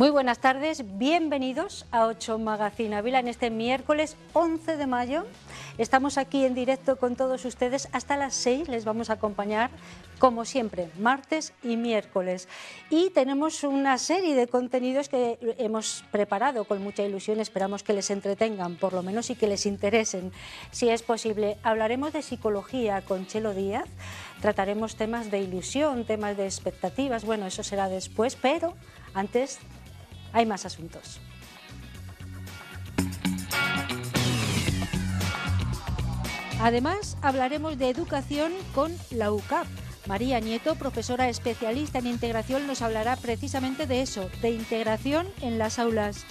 Muy buenas tardes, bienvenidos a 8 Magazine Ávila en este miércoles 11 de mayo. Estamos aquí en directo con todos ustedes hasta las 6, les vamos a acompañar como siempre, martes y miércoles. Y tenemos una serie de contenidos que hemos preparado con mucha ilusión, esperamos que les entretengan por lo menos y que les interesen, si es posible. Hablaremos de psicología con Chelo Díaz, trataremos temas de ilusión, temas de expectativas, bueno, eso será después, pero antes hay más asuntos. Además, hablaremos de educación con la UCAP. María Nieto, profesora especialista en integración, nos hablará precisamente de eso, de integración en las aulas.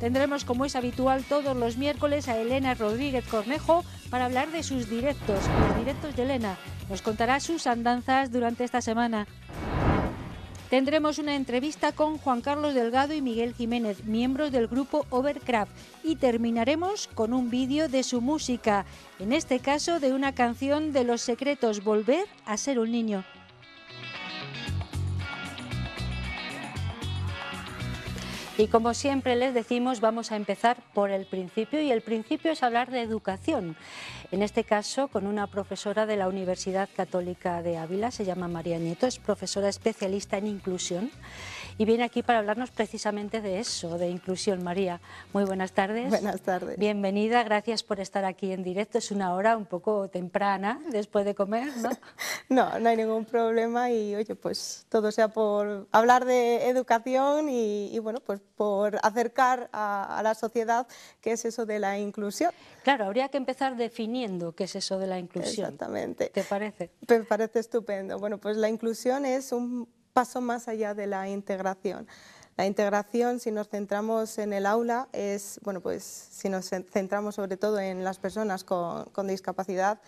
Tendremos, como es habitual, todos los miércoles a Elena Rodríguez Cornejo para hablar de sus directos, los directos de Elena. Nos contará sus andanzas durante esta semana. Tendremos una entrevista con Juan Carlos Delgado y Miguel Jiménez, miembros del grupo Overcraft, y terminaremos con un vídeo de su música, en este caso de una canción de Los Secretos, Volver a ser un niño. Y como siempre les decimos, vamos a empezar por el principio y el principio es hablar de educación. En este caso, con una profesora de la Universidad Católica de Ávila, se llama María Nieto, es profesora especialista en inclusión y viene aquí para hablarnos precisamente de eso, de inclusión. María, muy buenas tardes. Buenas tardes. Bienvenida, gracias por estar aquí en directo. Es una hora un poco temprana después de comer, ¿no? no, no hay ningún problema y oye, pues todo sea por hablar de educación y, bueno, pues por acercar a, a la sociedad qué es eso de la inclusión. Claro, habría que empezar definiendo qué es eso de la inclusión. Exactamente. ¿Te parece? Me pues parece estupendo. Bueno, pues la inclusión es un paso más allá de la integración. La integración, si nos centramos en el aula, es, bueno, pues si nos centramos sobre todo en las personas con, discapacidad,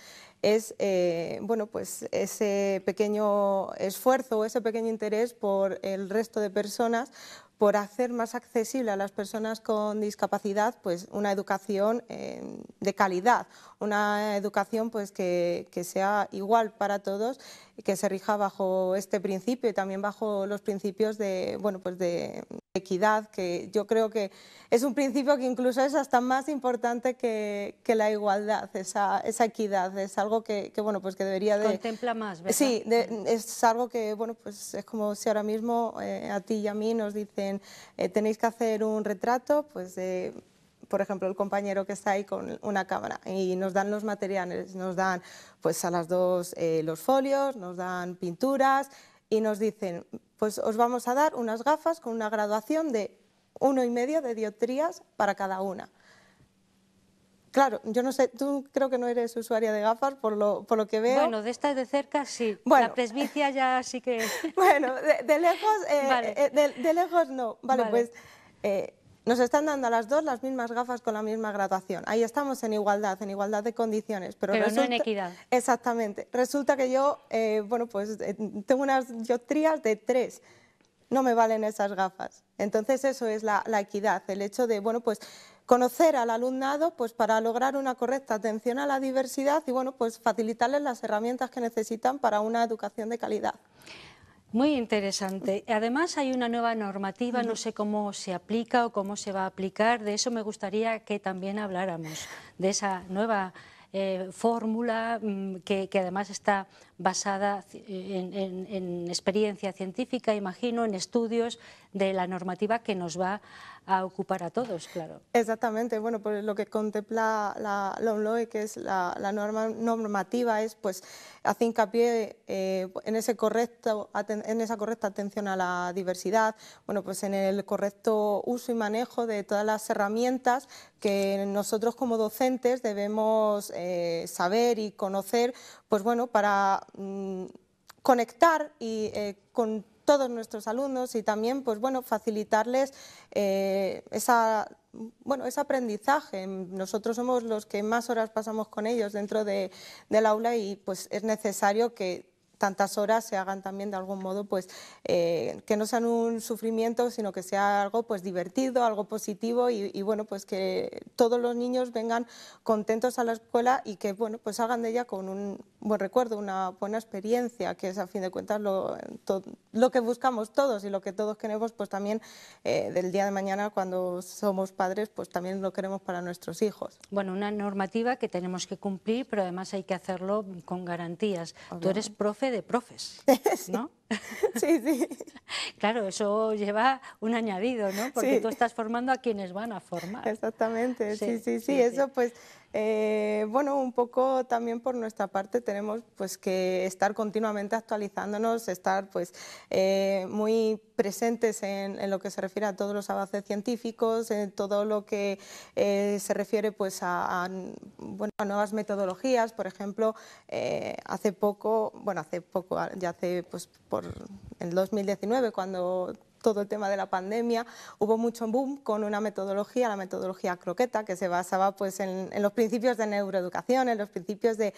es eh, bueno, pues ese pequeño esfuerzo o ese pequeño interés por el resto de personas por hacer más accesible a las personas con discapacidad pues, una educación eh, de calidad, una educación pues, que, que, sea igual para todos, que se rija bajo este principio y también bajo los principios de, bueno, pues de, equidad, que yo creo que es un principio que incluso es hasta más importante que, la igualdad, esa, equidad, es algo que, bueno, pues que debería de... Contempla más, ¿verdad? Sí, es algo que, bueno, pues es como si ahora mismo eh, a ti y a mí nos dicen eh, tenéis que hacer un retrato, pues... por ejemplo, el compañero que está ahí con una cámara y nos dan los materiales, nos dan pues a las dos eh, los folios, nos dan pinturas, y nos dicen, pues os vamos a dar unas gafas con una graduación de uno y medio de dioptrías para cada una. Claro, yo no sé, tú creo que no eres usuaria de gafas por lo, que veo. Bueno, de estas de cerca sí. la presbicia ya sí que. bueno, de, lejos, eh, eh, de, lejos no. Vale, pues eh, nos están dando a las dos las mismas gafas con la misma graduación. Ahí estamos en igualdad, en igualdad de condiciones. Pero, no en equidad. Exactamente. Resulta que yo, eh, bueno, pues eh, tengo unas trías de tres. No me valen esas gafas. Entonces eso es la, la equidad, el hecho de, bueno, pues conocer al alumnado pues para lograr una correcta atención a la diversidad y bueno, pues facilitarles las herramientas que necesitan para una educación de calidad. Muy interesante. Además hay una nueva normativa, no sé cómo se aplica o cómo se va a aplicar. De eso me gustaría que también habláramos, de esa nueva eh, fórmula mm, que, además está basada en, en experiencia científica, imagino, en estudios de la normativa que nos va a a ocupar a todos, claro. Exactamente, bueno, pues lo que contempla la, la que es la, norma, normativa, es pues hace hincapié eh, en, ese correcto, en esa correcta atención a la diversidad, bueno, pues en el correcto uso y manejo de todas las herramientas que nosotros como docentes debemos eh, saber y conocer, pues bueno, para mm, conectar y eh, con todos nuestros alumnos y también pues bueno facilitarles eh, esa bueno ese aprendizaje nosotros somos los que más horas pasamos con ellos dentro del aula y pues es necesario que tantas horas se hagan también de algún modo, pues eh, que no sean un sufrimiento, sino que sea algo pues divertido, algo positivo y, bueno, pues que todos los niños vengan contentos a la escuela y que bueno, pues hagan de ella con un buen recuerdo, una buena experiencia, que es a fin de cuentas lo, lo que buscamos todos y lo que todos queremos pues también eh, del día de mañana cuando somos padres pues también lo queremos para nuestros hijos. Bueno, una normativa que tenemos que cumplir, pero además hay que hacerlo con garantías. Tú eres profe de profes, ¿no? sí, sí. Claro, eso lleva un añadido, ¿no? Porque tú estás formando a quienes van a formar. Exactamente, sí, sí, sí, sí, sí eso pues eh, bueno, un poco también por nuestra parte tenemos pues que estar continuamente actualizándonos, estar pues eh, muy presentes en, lo que se refiere a todos los avances científicos, en todo lo que eh, se refiere pues a, nuevas metodologías, por ejemplo, hace poco, bueno hace poco, ya hace pues por el 2019 cuando todo el tema de la pandemia, hubo mucho boom con una metodología, la metodología croqueta, que se basaba pues, en, los principios de neuroeducación, en los principios de,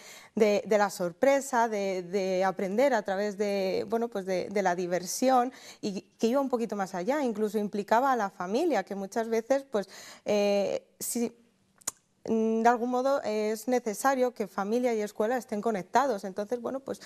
la sorpresa, de, aprender a través de, bueno, pues de, la diversión y que iba un poquito más allá, incluso implicaba a la familia, que muchas veces pues, eh, si, Mm, de algún modo es necesario que familia y escuela estén conectados. Entonces, bueno, pues,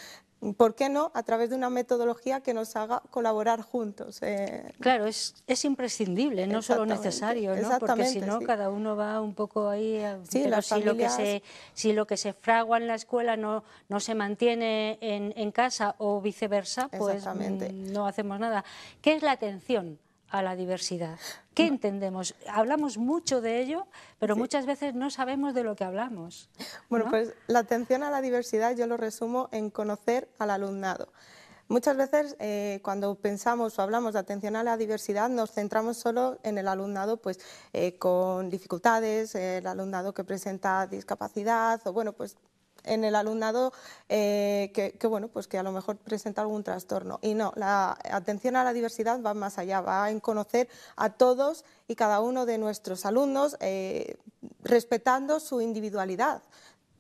¿por qué no? A través de una metodología que nos haga colaborar juntos. Eh. Claro, es, imprescindible, no solo necesario, ¿no? Porque si no, cada uno va un poco ahí... Eh, A... si, lo que se, si lo que se fragua en la escuela no, no se mantiene en, en casa o viceversa, pues mm, no hacemos nada. ¿Qué es la atención? a la diversidad. ¿Qué entendemos? Hablamos mucho de ello, pero muchas veces no sabemos de lo que hablamos. Bueno, pues la atención a la diversidad yo lo resumo en conocer al alumnado. Muchas veces eh, cuando pensamos o hablamos de atención a la diversidad nos centramos solo en el alumnado pues, eh, con dificultades, el alumnado que presenta discapacidad o bueno, pues en el alumnado eh, que, bueno, pues que a lo mejor presenta algún trastorno. Y no, la atención a la diversidad va más allá, va en conocer a todos y cada uno de nuestros alumnos eh, respetando su individualidad.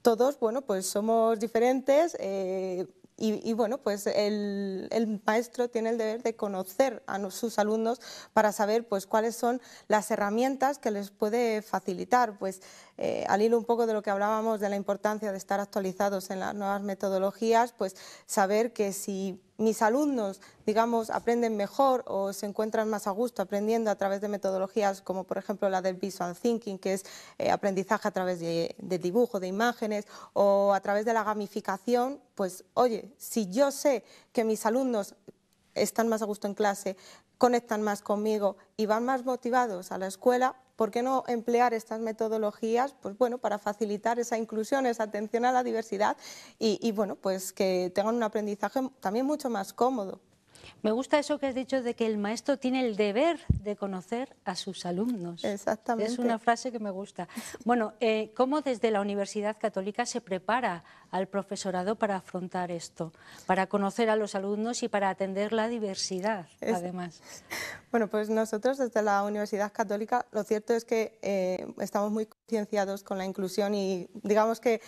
Todos, bueno, pues somos diferentes. Eh, y, bueno, pues el, maestro tiene el deber de conocer a sus alumnos para saber pues cuáles son las herramientas que les puede facilitar. Pues eh, al hilo un poco de lo que hablábamos de la importancia de estar actualizados en las nuevas metodologías, pues saber que si mis alumnos, digamos, aprenden mejor o se encuentran más a gusto aprendiendo a través de metodologías como, por ejemplo, la del visual thinking, que es eh, aprendizaje a través del de, dibujo, de imágenes, o a través de la gamificación, pues, oye, si yo sé que mis alumnos están más a gusto en clase, conectan más conmigo y van más motivados a la escuela, ¿Por qué no emplear estas metodologías pues bueno, para facilitar esa inclusión, esa atención a la diversidad y, bueno, pues que tengan un aprendizaje también mucho más cómodo? Me gusta eso que has dicho de que el maestro tiene el deber de conocer a sus alumnos. Exactamente. Es una frase que me gusta. Bueno, eh, ¿cómo desde la Universidad Católica se prepara al profesorado para afrontar esto, para conocer a los alumnos y para atender la diversidad, además? Bueno, pues nosotros desde la Universidad Católica, lo cierto es que eh, estamos muy concienciados con la inclusión y digamos que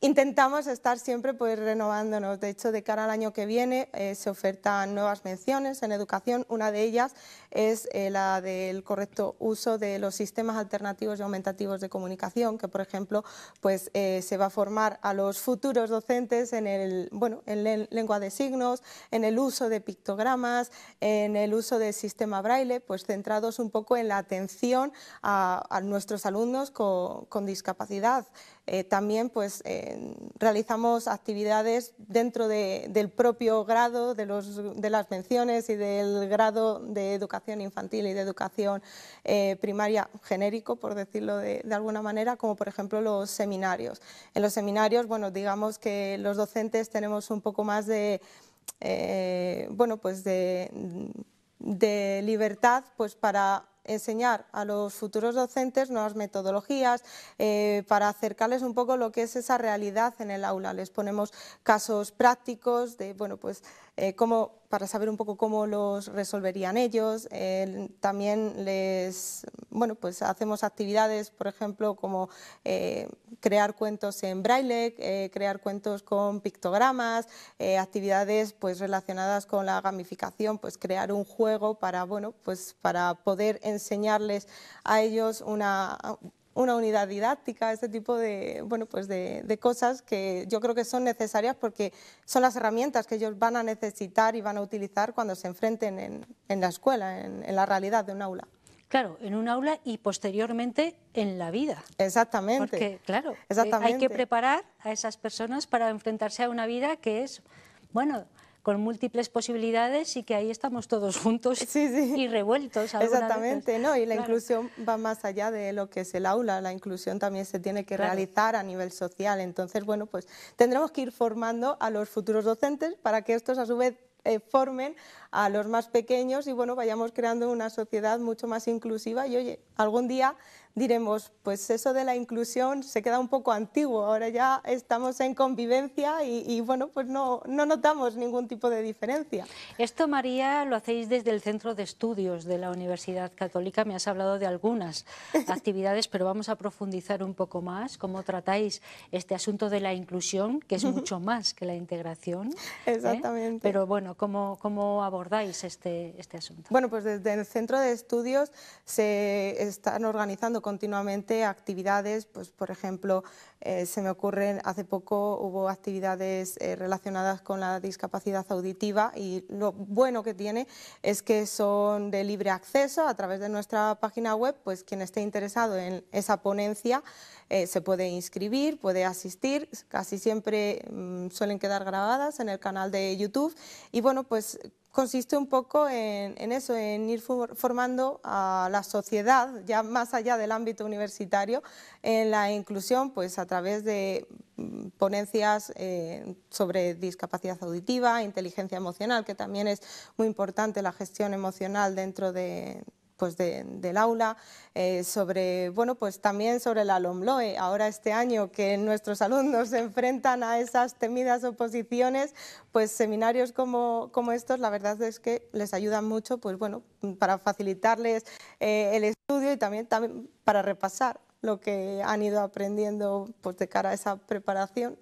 Intentamos estar siempre pues, renovándonos. De hecho, de cara al año que viene eh, se ofertan nuevas menciones en educación. Una de ellas es eh, la del correcto uso de los sistemas alternativos y aumentativos de comunicación, que por ejemplo pues, eh, se va a formar a los futuros docentes en, el, bueno, en lengua de signos, en el uso de pictogramas, en el uso del sistema braille, pues centrados un poco en la atención a, nuestros alumnos con discapacidad. Eh, también pues, eh, realizamos actividades dentro del propio grado de, las menciones y del grado de educación infantil y de educación eh, primaria genérico, por decirlo de, de, alguna manera, como por ejemplo los seminarios. En los seminarios, bueno, digamos que los docentes tenemos un poco más de, bueno, pues de libertad pues para enseñar a los futuros docentes nuevas metodologías eh, para acercarles un poco lo que es esa realidad en el aula. Les ponemos casos prácticos de, bueno, pues eh, cómo para saber un poco cómo los resolverían ellos. también les, bueno, pues hacemos actividades, por ejemplo, como eh, crear cuentos en braille, eh, crear cuentos con pictogramas, eh, actividades pues relacionadas con la gamificación, pues crear un juego para, bueno, pues para poder enseñarles a ellos una, una unidad didáctica, ese tipo de, bueno, pues de, cosas que yo creo que son necesarias porque son las herramientas que ellos van a necesitar y van a utilizar cuando se enfrenten en, en la escuela, en, la realidad de un aula. Claro, en un aula y posteriormente en la vida. Exactamente. Porque, claro, Exactamente. Eh, hay que preparar a esas personas para enfrentarse a una vida que es, bueno, con múltiples posibilidades y que ahí estamos todos juntos y revueltos. Exactamente, ¿no? y la inclusión va más allá de lo que es el aula, la inclusión también se tiene que realizar a nivel social. Entonces, bueno, pues tendremos que ir formando a los futuros docentes para que estos a su vez eh, formen a los más pequeños y bueno, vayamos creando una sociedad mucho más inclusiva y oye, algún día diremos, pues eso de la inclusión se queda un poco antiguo, ahora ya estamos en convivencia y, bueno, pues no, no notamos ningún tipo de diferencia. Esto, María, lo hacéis desde el Centro de Estudios de la Universidad Católica, me has hablado de algunas actividades, pero vamos a profundizar un poco más, cómo tratáis este asunto de la inclusión, que es mucho más que la integración. Eh? Exactamente. Pero bueno, cómo, cómo abordáis este, este, asunto? Bueno, pues desde el Centro de Estudios se están organizando continuamente actividades, pues por ejemplo, eh, se me ocurren, hace poco hubo actividades eh, relacionadas con la discapacidad auditiva y lo bueno que tiene es que son de libre acceso a través de nuestra página web, pues quien esté interesado en esa ponencia eh, se puede inscribir, puede asistir, casi siempre mm, suelen quedar grabadas en el canal de YouTube y bueno, pues consiste un poco en, eso, en ir formando a la sociedad, ya más allá del ámbito universitario, en la inclusión, pues a través de mm, ponencias eh, sobre discapacidad auditiva, inteligencia emocional, que también es muy importante la gestión emocional dentro de, pues de, del aula, eh, sobre, bueno, pues también sobre la LOMLOE, ahora este año que nuestros alumnos se enfrentan a esas temidas oposiciones, pues seminarios como, estos, la verdad es que les ayudan mucho, pues bueno, para facilitarles eh, el estudio y también, también para repasar lo que han ido aprendiendo pues, de cara a esa preparación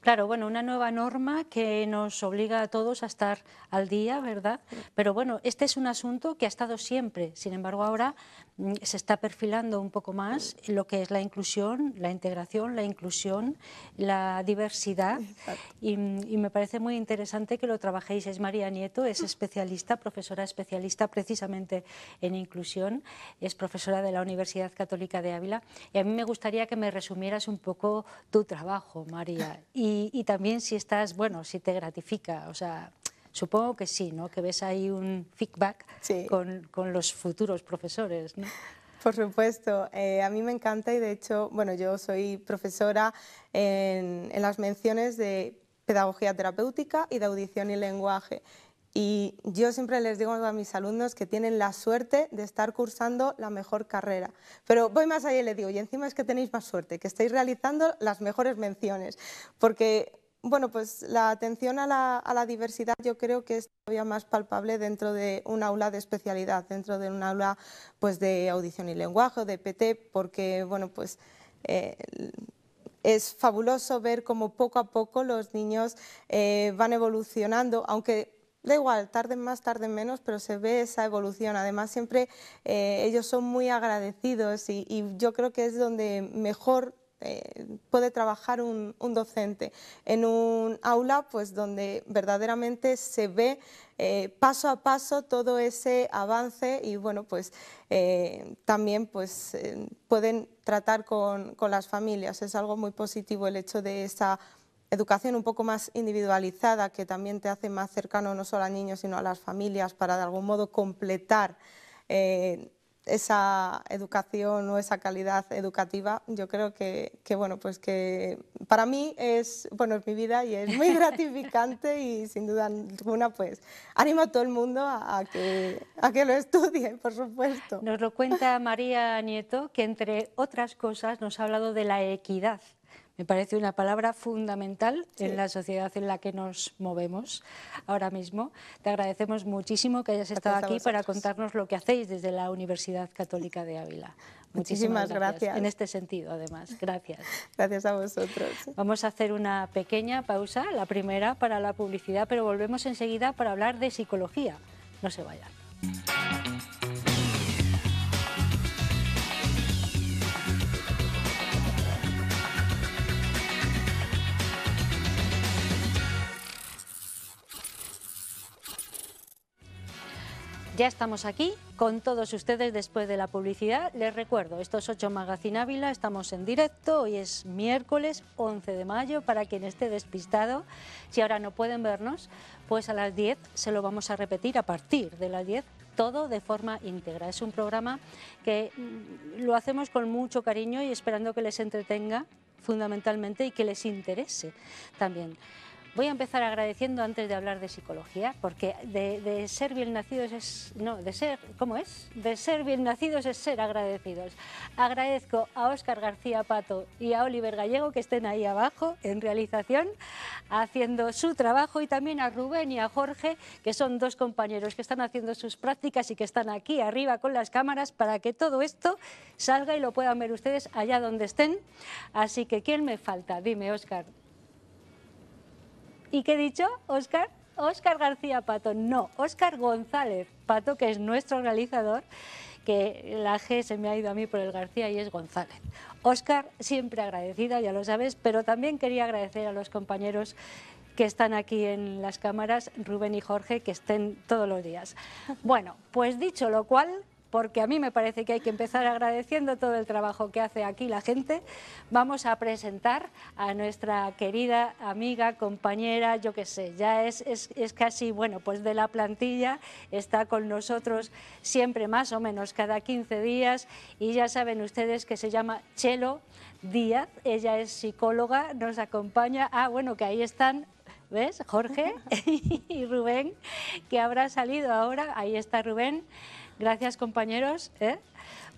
Claro, bueno, una nueva norma que nos obliga a todos a estar al día, ¿verdad? Pero bueno, este es un asunto que ha estado siempre, sin embargo ahora Mm, se está perfilando un poco más lo que es la inclusión, la integración, la inclusión, la diversidad mm, y, me parece muy interesante que lo trabajéis. Es María Nieto, es especialista, profesora especialista precisamente en inclusión, es profesora de la Universidad Católica de Ávila y a mí me gustaría que me resumieras un poco tu trabajo, María, y, y también si estás, bueno, si te gratifica, o sea, Supongo que sí, ¿no? Que ves ahí un feedback con, los futuros profesores, ¿no? Por supuesto, eh, a mí me encanta y de hecho, bueno, yo soy profesora en, las menciones de pedagogía terapéutica y de audición y lenguaje. Y yo siempre les digo a mis alumnos que tienen la suerte de estar cursando la mejor carrera. Pero voy más allá y les digo, y encima es que tenéis más suerte, que estáis realizando las mejores menciones, porque bueno, pues la atención a la, diversidad yo creo que es todavía más palpable dentro de un aula de especialidad, dentro de un aula pues, de audición y lenguaje, de PT, porque bueno, pues, eh, es fabuloso ver cómo poco a poco los niños eh, van evolucionando, aunque da igual, tarden más, tarden menos, pero se ve esa evolución. Además, siempre eh, ellos son muy agradecidos y, yo creo que es donde mejor este, puede trabajar un, docente en un aula pues, donde verdaderamente se ve eh, paso a paso todo ese avance y bueno, pues, eh, también pues, eh, pueden tratar con, las familias. Es algo muy positivo el hecho de esa educación un poco más individualizada que también te hace más cercano no solo a niños sino a las familias para de algún modo completar esa educación o esa calidad educativa, yo creo que, bueno, pues que para mí es, bueno, es mi vida y es muy gratificante y sin duda alguna, pues animo a todo el mundo a, que, a que lo estudie, por supuesto. Nos lo cuenta María Nieto, que entre otras cosas nos ha hablado de la equidad me parece una palabra fundamental en la sociedad en la que nos movemos ahora mismo. Te agradecemos muchísimo que hayas estado aquí para contarnos lo que hacéis desde la Universidad Católica de Ávila. Muchísimas, gracias. gracias. En este sentido, además. Gracias. Gracias a vosotros. Vamos a hacer una pequeña pausa, la primera para la publicidad, pero volvemos enseguida para hablar de psicología. No se vayan. Ya estamos aquí con todos ustedes después de la publicidad. Les recuerdo, estos ocho Magazine Ávila, estamos en directo, hoy es miércoles 11 de mayo, para quien esté despistado, si ahora no pueden vernos, pues a las 10 se lo vamos a repetir a partir de las 10 todo de forma íntegra. Es un programa que mm, lo hacemos con mucho cariño y esperando que les entretenga fundamentalmente y que les interese también. Voy a empezar agradeciendo antes de hablar de psicología, porque de, ser bien nacidos es. No, de ser. ¿Cómo es? De ser bien nacidos es ser agradecidos. Agradezco a Óscar García Pato y a Oliver Gallego que estén ahí abajo en realización, haciendo su trabajo, y también a Rubén y a Jorge, que son dos compañeros que están haciendo sus prácticas y que están aquí arriba con las cámaras para que todo esto salga y lo puedan ver ustedes allá donde estén. Así que, ¿quién me falta? Dime, Óscar. ¿Y qué he dicho, Oscar? Óscar García Pato, no, Óscar González Pato, que es nuestro organizador, que la G se me ha ido a mí por el García y es González. Óscar, siempre agradecida, ya lo sabes, pero también quería agradecer a los compañeros que están aquí en las cámaras, Rubén y Jorge, que estén todos los días. Bueno, pues dicho lo cual, porque a mí me parece que hay que empezar agradeciendo todo el trabajo que hace aquí la gente, vamos a presentar a nuestra querida amiga, compañera, yo qué sé, ya es, es, casi, bueno, pues de la plantilla, está con nosotros siempre más o menos cada 15 días y ya saben ustedes que se llama Chelo Díaz, ella es psicóloga, nos acompaña, ah, bueno, que ahí están ¿ves? Jorge y Rubén, que habrá salido ahora, ahí está Rubén, Gracias compañeros, ¿eh?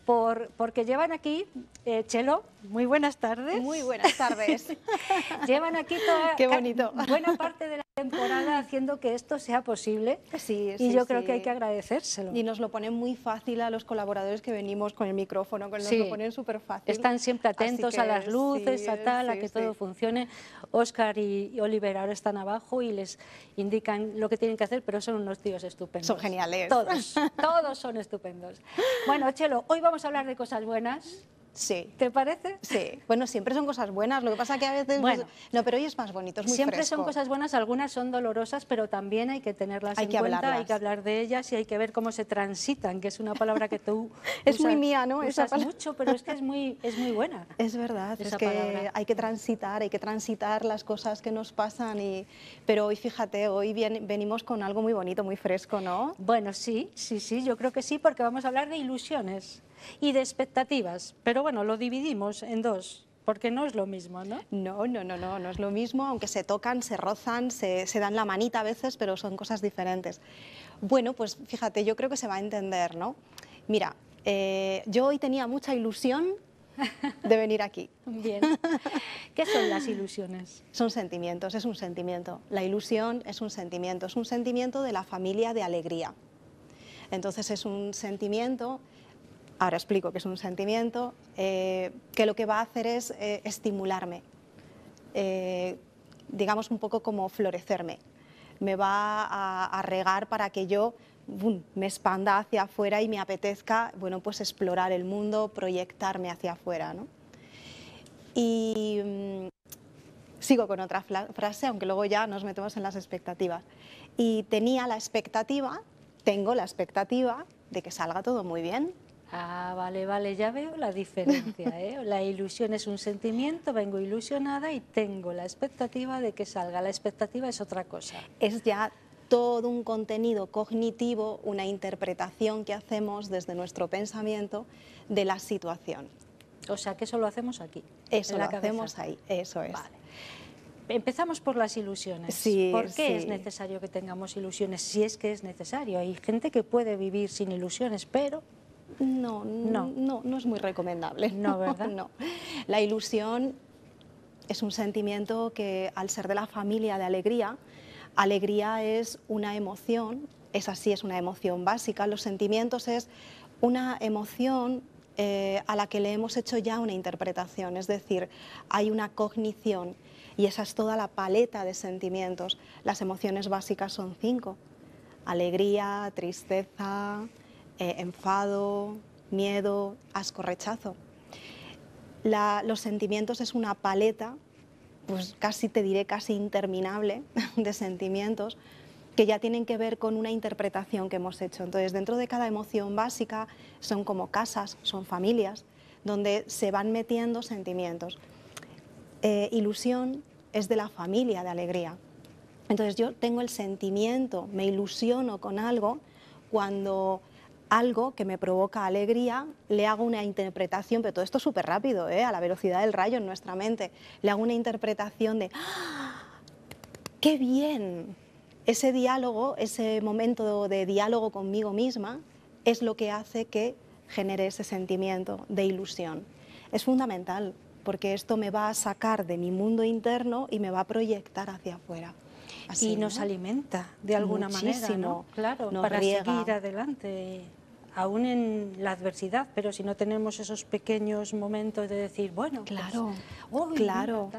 por, porque llevan aquí, eh, Chelo, muy buenas tardes. Muy buenas tardes. Llevan aquí toda Qué bonito. buena parte de la temporada haciendo que esto sea posible. Sí, y yo creo que hay que agradecérselo. Y nos lo ponen muy fácil a los colaboradores que venimos con el micrófono, que nos lo ponen súper fácil. Están siempre atentos a las luces, a tal, a que todo funcione. Oscar y Oliver ahora están abajo y les indican lo que tienen que hacer, pero son unos tíos estupendos. Son geniales. Todos, todos son estupendos. Bueno, Chelo, hoy vamos a hablar de cosas buenas. Sí. ¿Te parece? Sí. Bueno, siempre son cosas buenas, lo que pasa que a veces... Bueno, no, pero hoy es más bonito, Siempre son cosas buenas, algunas son dolorosas, pero también hay que tenerlas en cuenta, hay que hablar de ellas y hay que ver cómo se transitan, que es una palabra que tú Es muy mía, ¿no? Usas mucho, pero es que es muy, es muy buena. Es verdad, es que hay que transitar, hay que transitar las cosas que nos pasan, y... pero hoy, fíjate, hoy bien, venimos con algo muy bonito, muy fresco, ¿no? Bueno, sí, sí, sí, yo creo que sí, porque vamos a hablar de ilusiones y de expectativas. Pero bueno, lo dividimos en dos. Porque no es lo mismo, ¿no? No, no, no, no, no es lo mismo, aunque se tocan, se rozan, se, dan la manita a veces, pero son cosas diferentes. Bueno, pues fíjate, yo creo que se va a entender, ¿no? Mira, eh, yo hoy tenía mucha ilusión de venir aquí. Bien. ¿Qué son las ilusiones? Son sentimientos, es un sentimiento. La ilusión es un sentimiento, es un sentimiento de la familia de alegría. Entonces es un sentimiento ahora explico que es un sentimiento, eh, que lo que va a hacer es eh, estimularme, eh, digamos un poco como florecerme. Me va a, regar para que yo me expanda hacia afuera y me apetezca, bueno, pues explorar el mundo, proyectarme hacia afuera, Y mm, sigo con otra frase, aunque luego ya nos metemos en las expectativas. Y tenía la expectativa, tengo la expectativa de que salga todo muy bien, Ah, vale, vale, ya veo la diferencia. ¿eh? La ilusión es un sentimiento, vengo ilusionada y tengo la expectativa de que salga. La expectativa es otra cosa. Es ya todo un contenido cognitivo, una interpretación que hacemos desde nuestro pensamiento de la situación. O sea, que eso lo hacemos aquí. Eso lo hacemos ahí, eso es. Empezamos por las ilusiones. ¿Por qué es necesario que tengamos ilusiones? Si es que es necesario. Hay gente que puede vivir sin ilusiones, pero no, no, no, no es muy recomendable. No, ¿verdad? No. La ilusión es un sentimiento que al ser de la familia de alegría, alegría es una emoción, es así, es una emoción básica, los sentimientos es una emoción eh, a la que le hemos hecho ya una interpretación, es decir, hay una cognición y esa es toda la paleta de sentimientos. Las emociones básicas son cinco, alegría, tristeza, eh, enfado, miedo, asco, rechazo. los sentimientos es una paleta, pues casi te diré casi interminable de sentimientos que ya tienen que ver con una interpretación que hemos hecho. Entonces, dentro de cada emoción básica son como casas, son familias, donde se van metiendo sentimientos. Eh, ilusión es de la familia de alegría. Entonces yo tengo el sentimiento, me ilusiono con algo cuando algo que me provoca alegría, le hago una interpretación, pero todo esto súper rápido, ¿eh? a la velocidad del rayo en nuestra mente, le hago una interpretación de, ¡Ah! ¡qué bien! Ese diálogo, ese momento de diálogo conmigo misma, es lo que hace que genere ese sentimiento de ilusión. Es fundamental, porque esto me va a sacar de mi mundo interno y me va a proyectar hacia afuera. Así, y nos alimenta de alguna manera, Claro, para seguir adelante aún en la adversidad, pero si no tenemos esos pequeños momentos de decir, bueno, pues, claro,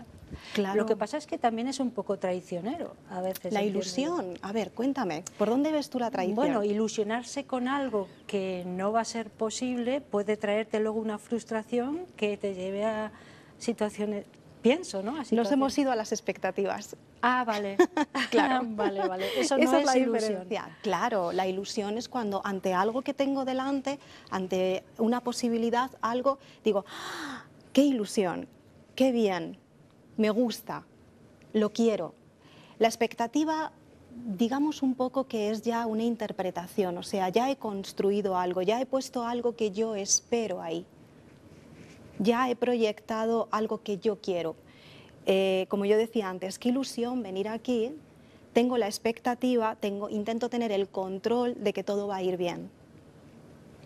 Claro. Lo que pasa es que también es un poco traicionero a veces. La ilusión, a ver, cuéntame, ¿por dónde ves tú la traición? Bueno, ilusionarse con algo que no va a ser posible puede traerte luego una frustración que te lleve a situaciones pienso, ¿no? Nos hemos ido a las expectativas. Ah, vale. claro. Eso no es, la ilusión. Claro, la ilusión es cuando ante algo que tengo delante, ante una posibilidad, algo, digo, ah, qué ilusión, qué bien, me gusta, lo quiero. La expectativa digamos un poco que es ya una interpretación, o sea, ya he construido algo, ya he puesto algo que yo espero ahí ya he proyectado algo que yo quiero. Eh, como yo decía antes, qué ilusión venir aquí, tengo la expectativa, intento tener el control de que todo va a ir bien.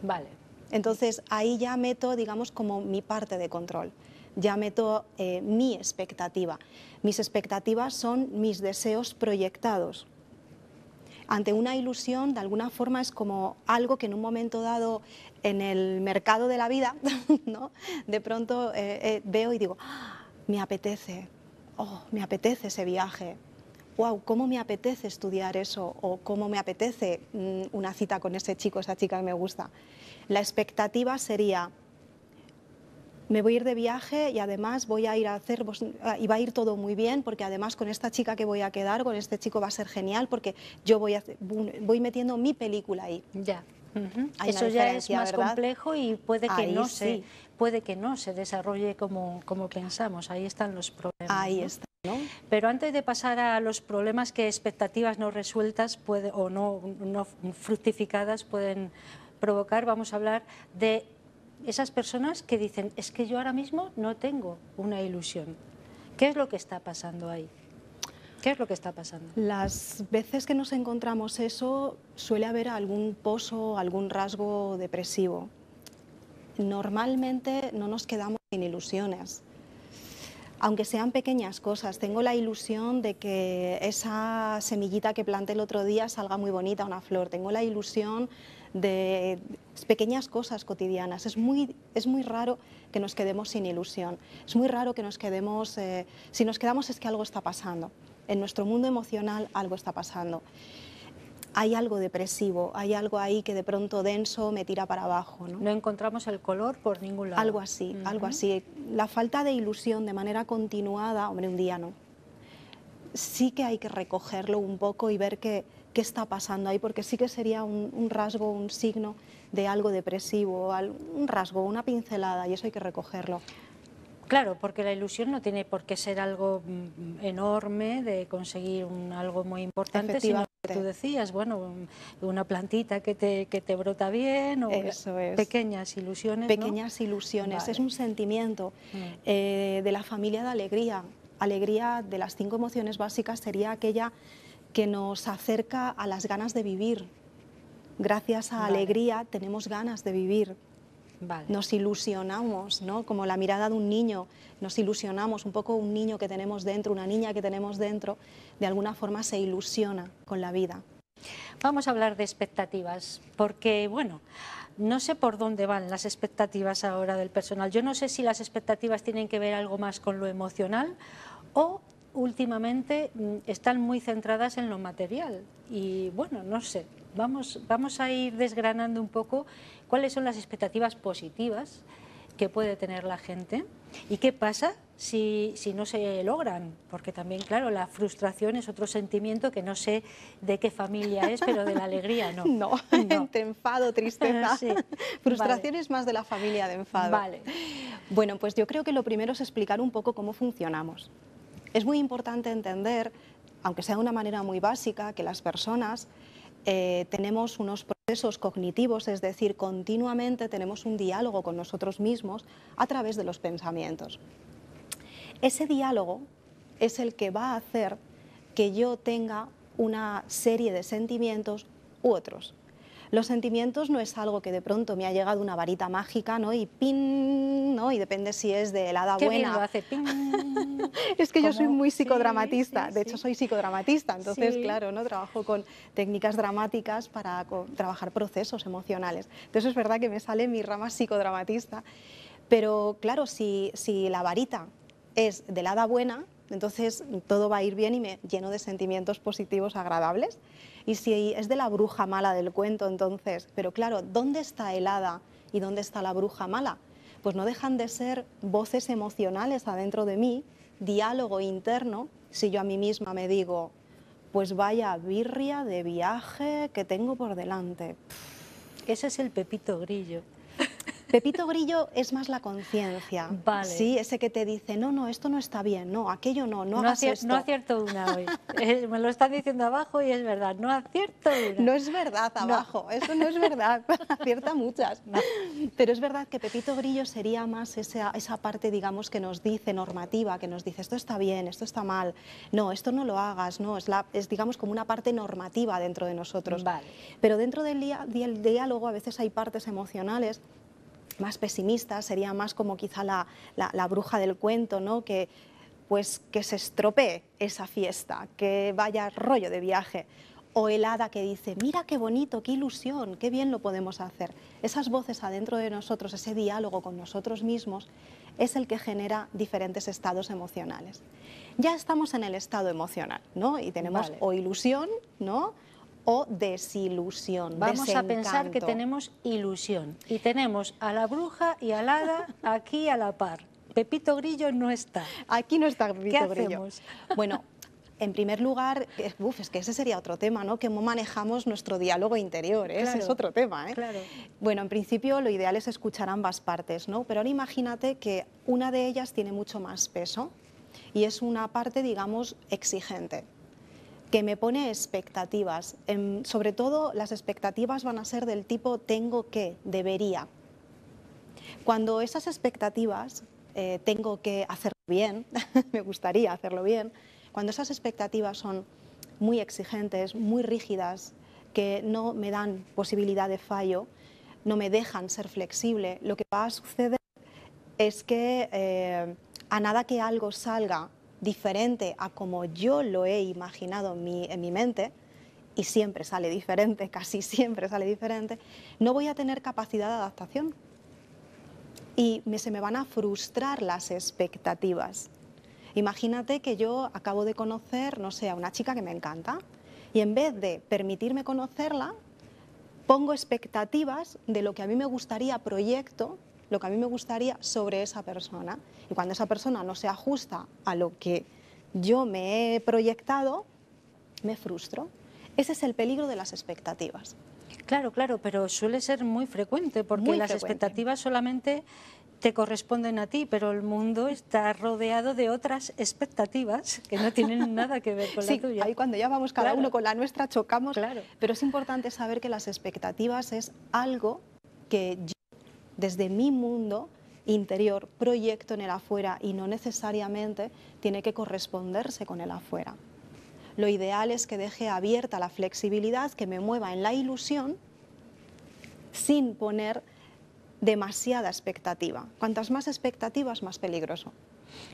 Vale. Entonces ahí ya meto, digamos, como mi parte de control, ya meto eh, mi expectativa. Mis expectativas son mis deseos proyectados ante una ilusión, de alguna forma es como algo que en un momento dado en el mercado de la vida, ¿no? de pronto eh, eh, veo y digo, ah, me apetece, oh, me apetece ese viaje, wow, cómo me apetece estudiar eso o cómo me apetece mm, una cita con ese chico, esa chica que me gusta. La expectativa sería, me voy a ir de viaje y además voy a ir a hacer, pues, ah, y va a ir todo muy bien, porque además con esta chica que voy a quedar, con este chico va a ser genial, porque yo voy, a, voy metiendo mi película ahí. Ya. Eso ya es más complejo y puede que, no se, puede que no se desarrolle como, pensamos. Ahí están los problemas. Ahí están. está. Pero antes de pasar a los problemas que expectativas no resueltas puede, o no fructificadas pueden provocar, vamos a hablar de esas personas que dicen, es que yo ahora mismo no tengo una ilusión. ¿Qué es lo que está pasando ahí? ¿Qué es lo que está pasando? Las veces que nos encontramos eso suele haber algún pozo, algún rasgo depresivo. Normalmente no nos quedamos sin ilusiones, aunque sean pequeñas cosas. Tengo la ilusión de que esa semillita que planté el otro día salga muy bonita, una flor. Tengo la ilusión de pequeñas cosas cotidianas. Es muy, es muy raro que nos quedemos sin ilusión, es muy raro que nos quedemos, eh, si nos quedamos es que algo está pasando, en nuestro mundo emocional algo está pasando. Hay algo depresivo, hay algo ahí que de pronto denso me tira para abajo. No, encontramos el color por ningún lado. Algo así, algo así. La falta de ilusión de manera continuada, hombre, un día no. Sí que hay que recogerlo un poco y ver que, qué está pasando ahí, porque sí que sería un, rasgo, un signo de algo depresivo, un rasgo, una pincelada, y eso hay que recogerlo. Claro, porque la ilusión no tiene por qué ser algo mm, enorme de conseguir un, algo muy importante, sino que tú decías, bueno, mm, una plantita que te, que te brota bien o Eso es. pequeñas ilusiones. Pequeñas ilusiones, es un sentimiento mm. eh, de la familia de alegría. Alegría de las cinco emociones básicas sería aquella que nos acerca a las ganas de vivir. Gracias a alegría tenemos ganas de vivir. Nos ilusionamos, ¿no? Como la mirada de un niño, nos ilusionamos un poco un niño que tenemos dentro, una niña que tenemos dentro, de alguna forma se ilusiona con la vida. Vamos a hablar de expectativas, porque bueno, no sé por dónde van las expectativas ahora del personal. Yo no sé si las expectativas tienen que ver algo más con lo emocional o últimamente mm, están muy centradas en lo material y bueno, no sé, vamos, vamos a ir desgranando un poco cuáles son las expectativas positivas que puede tener la gente y qué pasa si, no se logran, porque también, claro, la frustración es otro sentimiento que no sé de qué familia es, pero de la alegría no. No, no. enfado, tristeza. Sí. Frustración es más de la familia de enfado. Vale. Bueno, pues yo creo que lo primero es explicar un poco cómo funcionamos. Es muy importante entender, aunque sea de una manera muy básica, que las personas eh, tenemos unos procesos cognitivos, es decir, continuamente tenemos un diálogo con nosotros mismos a través de los pensamientos. Ese diálogo es el que va a hacer que yo tenga una serie de sentimientos u otros. Los sentimientos no es algo que de pronto me ha llegado una varita mágica, ¿no? Y pin, ¿no? Y depende si es de helada buena. es que yo soy muy psicodramatista, de hecho soy psicodramatista, entonces claro, ¿no? Trabajo con técnicas dramáticas para trabajar procesos emocionales. Entonces es verdad que me sale mi rama psicodramatista, pero claro, si, si la varita es de helada buena, entonces todo va a ir bien y me lleno de sentimientos positivos agradables y si es de la bruja mala del cuento, entonces, pero claro, ¿dónde está el hada y dónde está la bruja mala? Pues no dejan de ser voces emocionales adentro de mí, diálogo interno, si yo a mí misma me digo, pues vaya birria de viaje que tengo por delante. Ese es el Pepito Grillo. Pepito Grillo es más la conciencia. Sí, ese que te dice, no, no, esto no está bien, no, aquello no, no, no hagas esto. No acierto una hoy. Eh, me lo están diciendo abajo y es verdad, no acierto una. No es verdad abajo, eso no es verdad, acierta muchas. Pero es verdad que Pepito Grillo sería más esa, parte, digamos, que nos dice normativa, que nos dice, esto está bien, esto está mal, no, esto no lo hagas, no, es, la, digamos como una parte normativa dentro de nosotros. Vale. Pero dentro del diálogo a veces hay partes emocionales más pesimista, sería más como quizá la, bruja del cuento, ¿no? que, pues, que se estropee esa fiesta, que vaya rollo de viaje. O el hada que dice, mira qué bonito, qué ilusión, qué bien lo podemos hacer. Esas voces adentro de nosotros, ese diálogo con nosotros mismos, es el que genera diferentes estados emocionales. Ya estamos en el estado emocional, ¿no? Y tenemos o ilusión, ¿no? o desilusión. Vamos a pensar que tenemos ilusión y tenemos a la bruja y al hada aquí a la par. Pepito Grillo no está. Aquí no está Pepito ¿Qué Bueno, en primer lugar, es que ese sería otro tema, ¿no? Cómo manejamos nuestro diálogo interior, ¿eh? ese es otro tema, ¿eh? Claro. Bueno, en principio lo ideal es escuchar ambas partes, ¿no? Pero ahora imagínate que una de ellas tiene mucho más peso y es una parte, digamos, exigente que me pone expectativas. Em, sobre todo las expectativas van a ser del tipo tengo que, debería. Cuando esas expectativas, eh, tengo que hacerlo bien, me gustaría hacerlo bien, cuando esas expectativas son muy exigentes, muy rígidas, que no me dan posibilidad de fallo, no me dejan ser flexible, lo que va a suceder es que eh, a nada que algo salga diferente a como yo lo he imaginado en mi, mente, y siempre sale diferente, casi siempre sale diferente, no voy a tener capacidad de adaptación. Y se me van a frustrar las expectativas. Imagínate que yo acabo de conocer, no sé, a una chica que me encanta y en vez de permitirme conocerla, pongo expectativas de lo que a mí me gustaría proyecto lo que a mí me gustaría sobre esa persona. Y cuando esa persona no se ajusta a lo que yo me he proyectado, me frustro. Ese es el peligro de las expectativas. Claro, claro, pero suele ser muy frecuente porque las expectativas solamente te corresponden a ti, pero el mundo está rodeado de otras expectativas que no tienen nada que ver con la tuya. Ahí cuando ya vamos cada uno con la nuestra chocamos, claro. pero es importante saber que las expectativas es algo que desde mi mundo interior proyecto en el afuera y no necesariamente tiene que corresponderse con el afuera. Lo ideal es que deje abierta la flexibilidad, que me mueva en la ilusión sin poner demasiada expectativa. Cuantas más expectativas, más peligroso.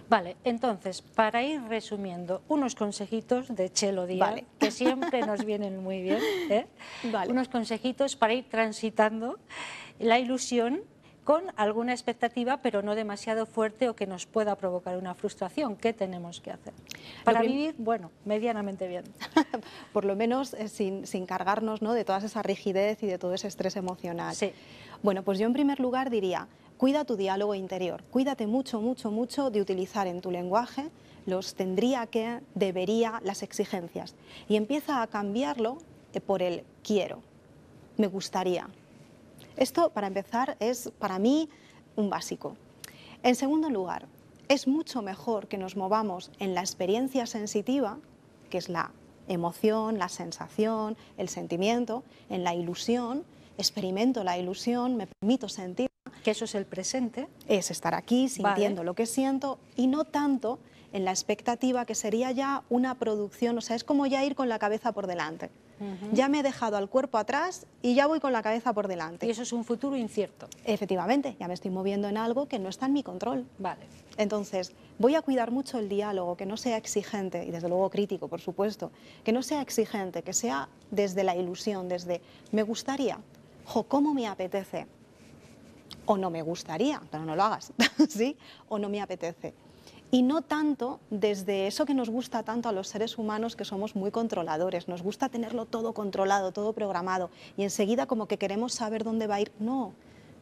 Vale, entonces, para ir resumiendo, unos consejitos de Chelo Díaz, que siempre nos vienen muy bien, ¿eh? unos consejitos para ir transitando la ilusión con alguna expectativa, pero no demasiado fuerte o que nos pueda provocar una frustración. ¿Qué tenemos que hacer? Para vivir, bueno, medianamente bien. Por lo menos eh, sin, sin, cargarnos de toda esa rigidez y de todo ese estrés emocional. Sí. Bueno, pues yo en primer lugar diría, cuida tu diálogo interior, cuídate mucho, mucho, mucho de utilizar en tu lenguaje los tendría que, debería, las exigencias. Y empieza a cambiarlo eh, por el quiero, me gustaría, esto, para empezar, es para mí un básico. En segundo lugar, es mucho mejor que nos movamos en la experiencia sensitiva, que es la emoción, la sensación, el sentimiento, en la ilusión, experimento la ilusión, me permito sentir. Que eso es el presente. Es estar aquí sintiendo lo que siento y no tanto en la expectativa que sería ya una producción, o sea, es como ya ir con la cabeza por delante ya me he dejado al cuerpo atrás y ya voy con la cabeza por delante. Y eso es un futuro incierto. Efectivamente, ya me estoy moviendo en algo que no está en mi control. Vale. Entonces, voy a cuidar mucho el diálogo, que no sea exigente, y desde luego crítico, por supuesto, que no sea exigente, que sea desde la ilusión, desde me gustaría, o cómo me apetece, o no me gustaría, pero no lo hagas, ¿sí? O no me apetece y no tanto desde eso que nos gusta tanto a los seres humanos que somos muy controladores, nos gusta tenerlo todo controlado, todo programado y enseguida como que queremos saber dónde va a ir. No,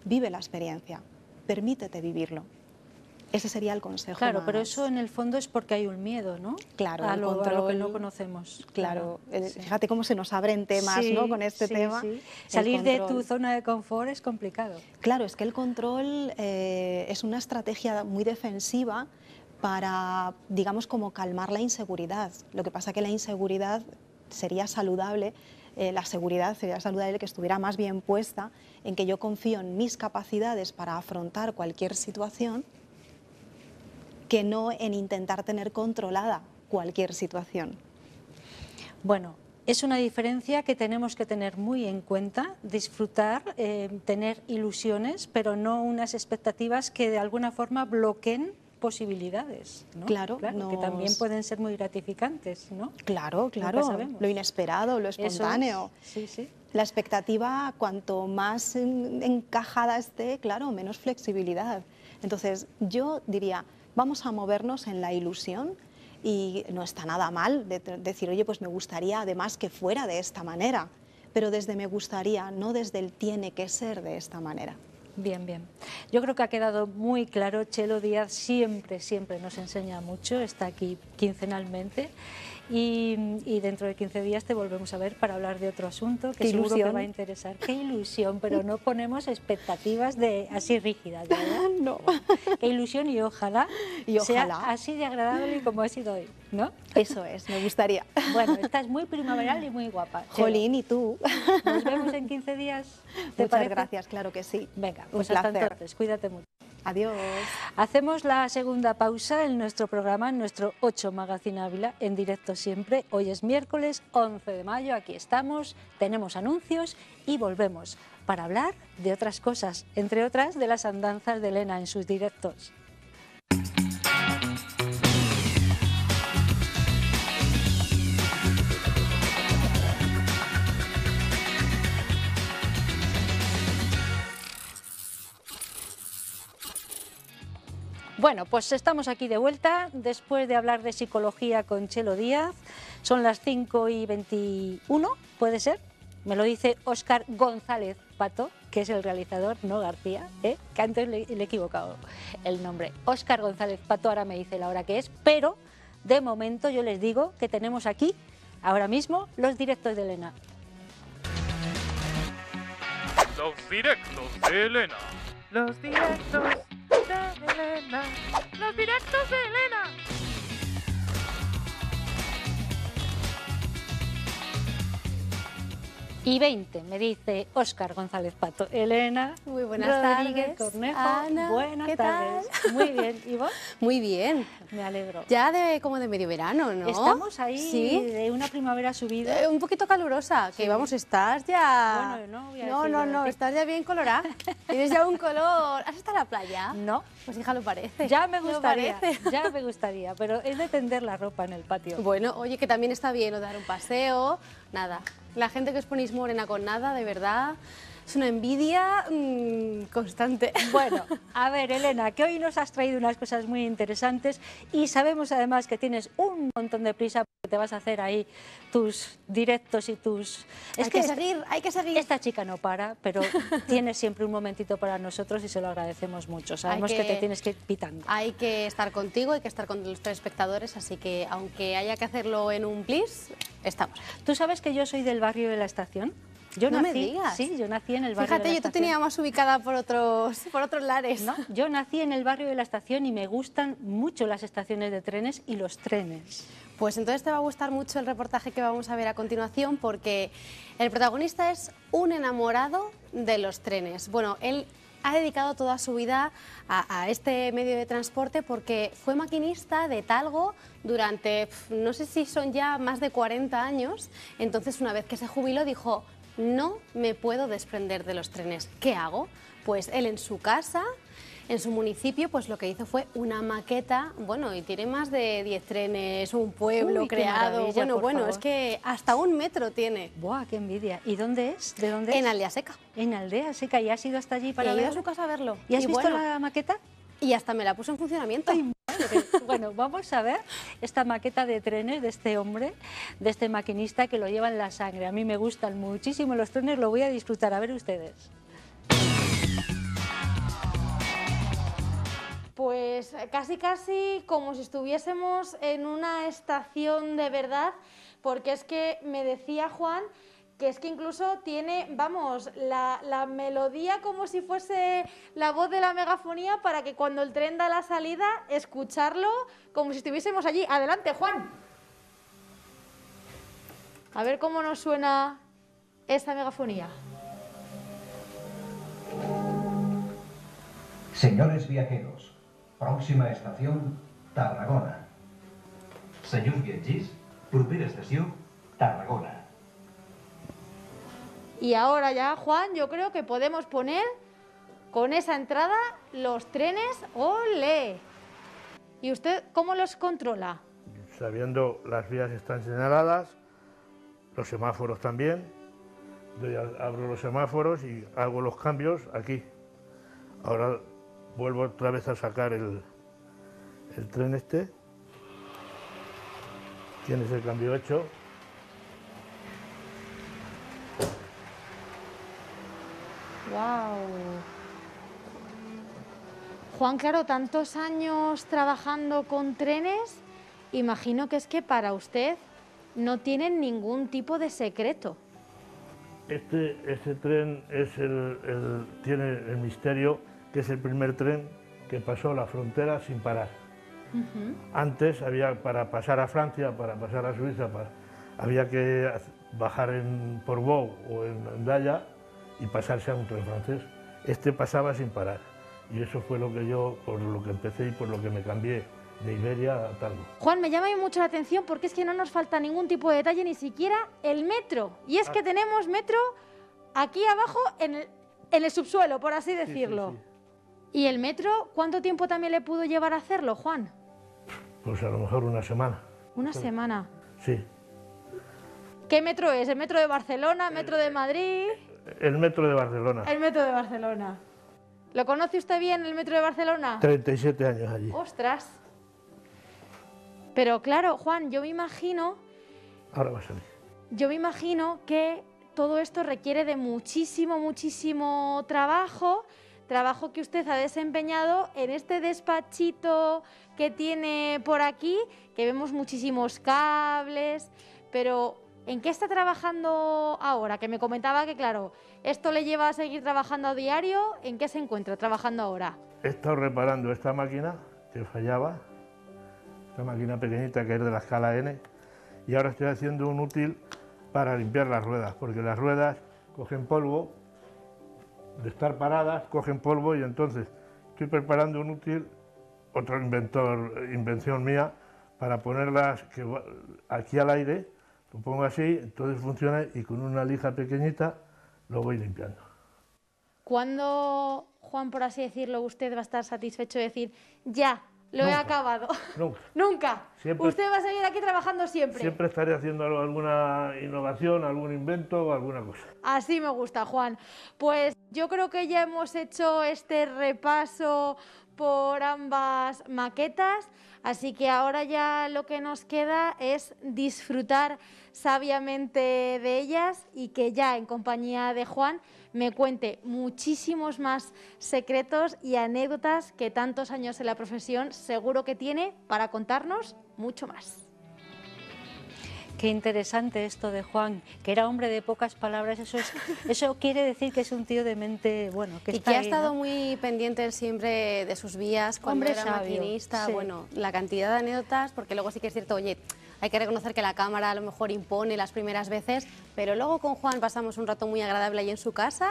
vive la experiencia, permítete vivirlo. Ese sería el consejo. Claro, pero eso en el fondo es porque hay un miedo, ¿no? Claro, a lo, que no conocemos. Claro, eh, fíjate cómo se nos abren temas ¿no? con este tema. Salir de tu zona de confort es complicado. Claro, es que el control eh, es una estrategia muy defensiva para, digamos, como calmar la inseguridad. Lo que pasa que la inseguridad sería saludable, eh, la seguridad sería saludable que estuviera más bien puesta en que yo confío en mis capacidades para afrontar cualquier situación que no en intentar tener controlada cualquier situación. Bueno, es una diferencia que tenemos que tener muy en cuenta, disfrutar, eh, tener ilusiones, pero no unas expectativas que de alguna forma bloqueen posibilidades, ¿no? Claro, que también pueden ser muy gratificantes, ¿no? Claro, claro, lo inesperado, lo espontáneo. La expectativa, cuanto más encajada esté, claro, menos flexibilidad. Entonces, yo diría, vamos a movernos en la ilusión y no está nada mal decir, oye, pues me gustaría además que fuera de esta manera, pero desde me gustaría, no desde el tiene que ser de esta manera. Bien, bien. Yo creo que ha quedado muy claro, Chelo Díaz siempre, siempre nos enseña mucho, está aquí quincenalmente. Y, dentro de 15 días te volvemos a ver para hablar de otro asunto que seguro te va a interesar. Qué ilusión, pero no ponemos expectativas de así rígidas, ¿verdad? No. qué ilusión y ojalá, y ojalá sea así de agradable como ha sido hoy, ¿no? Eso es, me gustaría. Bueno, estás muy primaveral y muy guapa. Jolín, y tú. Nos vemos en 15 días. Muchas gracias, claro que sí. Venga, pues hasta entonces, cuídate mucho. Adiós. Hacemos la segunda pausa en nuestro programa, en nuestro 8 Magazine Ávila, en directo siempre. Hoy es miércoles 11 de mayo, aquí estamos, tenemos anuncios y volvemos para hablar de otras cosas, entre otras de las andanzas de Elena en sus directos. Bueno, pues estamos aquí de vuelta después de hablar de psicología con Chelo Díaz. Son las 5 y 21, ¿puede ser? Me lo dice Óscar González Pato, que es el realizador, no García, ¿Eh? que antes le, le, he equivocado el nombre. Óscar González Pato ahora me dice la hora que es, pero de momento yo les digo que tenemos aquí ahora mismo los directos de Elena. Los directos de Elena. Los directos Elena. Los directos de Elena. y 20, me dice Óscar González Pato. Elena, muy buenas tardes. Cornejo, buenas tardes. Muy bien, ¿y vos? Muy bien. Me alegro. Ya de como de medio verano, ¿no? Estamos ahí de una primavera subida. Eh, un poquito calurosa, que vamos, estás ya... Bueno, no voy a No, no, no, estás ya bien colorada. Tienes ya un color... ¿Has estado a la playa? No. Pues hija, lo parece. Ya me gustaría, ya me gustaría, pero es de tender la ropa en el patio. Bueno, oye, que también está bien o dar un paseo, nada, la gente que os ponéis morena con nada, de verdad, es una envidia mm, constante. Bueno, a ver, Elena, que hoy nos has traído unas cosas muy interesantes y sabemos además que tienes un montón de prisa porque te vas a hacer ahí tus directos y tus... Es hay que, seguir, hay que seguir. Esta chica no para, pero tiene siempre un momentito para nosotros y se lo agradecemos mucho. Sabemos que, te tienes que ir pitando. Hay que estar contigo, hay que estar con los espectadores, así que aunque haya que hacerlo en un plis, estamos. ¿Tú sabes que yo soy del barrio de la estación? Yo no me digas. Sí, yo nací en el barrio de la yo te tenía más ubicada por otros, por otros lares. No, yo nací en el barrio de la estación y me gustan mucho las estaciones de trenes y los trenes. Pues entonces te va a gustar mucho el reportaje que vamos a ver a continuación porque el protagonista es un enamorado de los trenes. Bueno, él ha dedicado toda su vida a, a, este medio de transporte porque fue maquinista de talgo durante, no sé si son ya más de 40 años, entonces una vez que se jubiló dijo, no me puedo desprender de los trenes. ¿Qué hago? Pues él en su casa, en su municipio, pues lo que hizo fue una maqueta, bueno, y tiene más de 10 trenes, un pueblo creado, bueno, bueno, es que hasta un metro tiene. ¡Buah, qué envidia! ¿Y dónde es? ¿De dónde En Aldea Seca. En Aldea Seca, ¿y has ido hasta allí para ir a su casa a verlo. ¿Y has visto la maqueta? Y hasta me la puso en funcionamiento. bueno, vamos a ver esta maqueta de trenes de este hombre, de este maquinista que lo lleva en la sangre. A mí me gustan muchísimo los trenes, lo voy a disfrutar. A ver ustedes. Pues casi casi como si estuviésemos en una estación de verdad, porque es que me decía Juan que es que incluso tiene, vamos, la, melodía como si fuese la voz de la megafonía para que cuando el tren da la salida, escucharlo como si estuviésemos allí. Adelante, Juan. A ver cómo nos suena esta megafonía. Señores viajeros, próxima estación, Tarragona. Señor Viajis, primera estación, Tarragona. Y ahora ya, Juan, yo creo que podemos poner con esa entrada los trenes ¡Ole! ¿Y usted cómo los controla? Sabiendo las vías están señaladas, los semáforos también. Yo abro los semáforos y hago los cambios aquí. Ahora vuelvo otra vez a sacar el, tren este. Tienes el cambio hecho. Juan, claro, tantos años trabajando con trenes, imagino que es que para usted no tienen ningún tipo de secreto. Este, este tren tiene el misterio que es el primer tren que pasó la frontera sin parar. Antes había para pasar a Francia, para pasar a Suiza, había que bajar en Vaux o en Daya y pasarse a un tren francés. Este pasaba sin parar. Y eso fue lo que yo, por lo que empecé y por lo que me cambié de Iberia a Targo. Juan, me llama mucho la atención porque es que no nos falta ningún tipo de detalle, ni siquiera el metro. Y es ah. que tenemos metro aquí abajo en el, subsuelo, por así decirlo. ¿Y el metro cuánto tiempo también le pudo llevar a hacerlo, Juan? Pues a lo mejor una semana. ¿Una semana? Sí. ¿Qué metro es? ¿El metro de Barcelona? ¿El metro de eh, Madrid? El metro de Barcelona. El metro de Barcelona. ¿Lo conoce usted bien el metro de Barcelona? 37 años allí. Ostras. Pero claro, Juan, yo me imagino... Ahora va a salir. Yo me imagino que todo esto requiere de muchísimo, muchísimo trabajo, trabajo que usted ha desempeñado en este despachito que tiene por aquí, que vemos muchísimos cables, pero ¿En qué está trabajando ahora? Que me comentaba que, claro, esto le lleva a seguir trabajando a diario. ¿En qué se encuentra trabajando ahora? He estado reparando esta máquina que fallaba, esta máquina pequeñita que es de la escala N, y ahora estoy haciendo un útil para limpiar las ruedas, porque las ruedas cogen polvo, de estar paradas, cogen polvo y entonces estoy preparando un útil, otra inventor, invención mía, para ponerlas aquí al aire lo pongo así, entonces funciona y con una lija pequeñita lo voy limpiando. ¿Cuándo, Juan, por así decirlo, usted va a estar satisfecho de decir, ya, lo he acabado. Nunca. nunca. Usted va a seguir aquí trabajando siempre. Siempre estaré haciendo alguna innovación, algún invento o alguna cosa. Así me gusta, Juan. Pues yo creo que ya hemos hecho este repaso por ambas maquetas, así que ahora ya lo que nos queda es disfrutar sabiamente de ellas y que ya en compañía de Juan me cuente muchísimos más secretos y anécdotas que tantos años en la profesión seguro que tiene para contarnos mucho más. Qué interesante esto de Juan, que era hombre de pocas palabras. Eso, eso quiere decir que es un tío de mente, bueno, que y que ha estado muy pendiente siempre de sus vías cuando hombre era maquinista. Bueno, la cantidad de anécdotas, porque luego sí que es cierto, oye, hay que reconocer que la cámara a lo mejor impone las primeras veces, pero luego con Juan pasamos un rato muy agradable ahí en su casa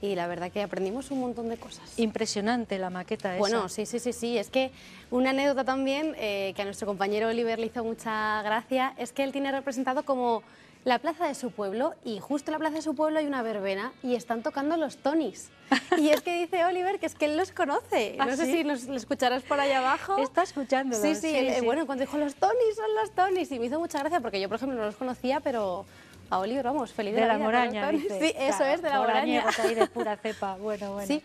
y la verdad que aprendimos un montón de cosas. Impresionante la maqueta bueno, Bueno, sí, sí, sí, sí. Es que una anécdota también eh, que a nuestro compañero Oliver le hizo mucha gracia es que él tiene representado como la plaza de su pueblo y justo en la plaza de su pueblo hay una verbena y están tocando los tonis. Y es que dice Oliver que es que él los conoce. ¿Ah, no sé si los, escucharás por ahí abajo. Está escuchando. Sí, eh, sí, Bueno, cuando dijo los tonis, son los tonis, y me hizo mucha gracia porque yo, por ejemplo, no los conocía, pero a Oliver, vamos, feliz de, de la, moraña. sí, eso es, de la moraña. Pues ahí de pura cepa, bueno, bueno. Sí.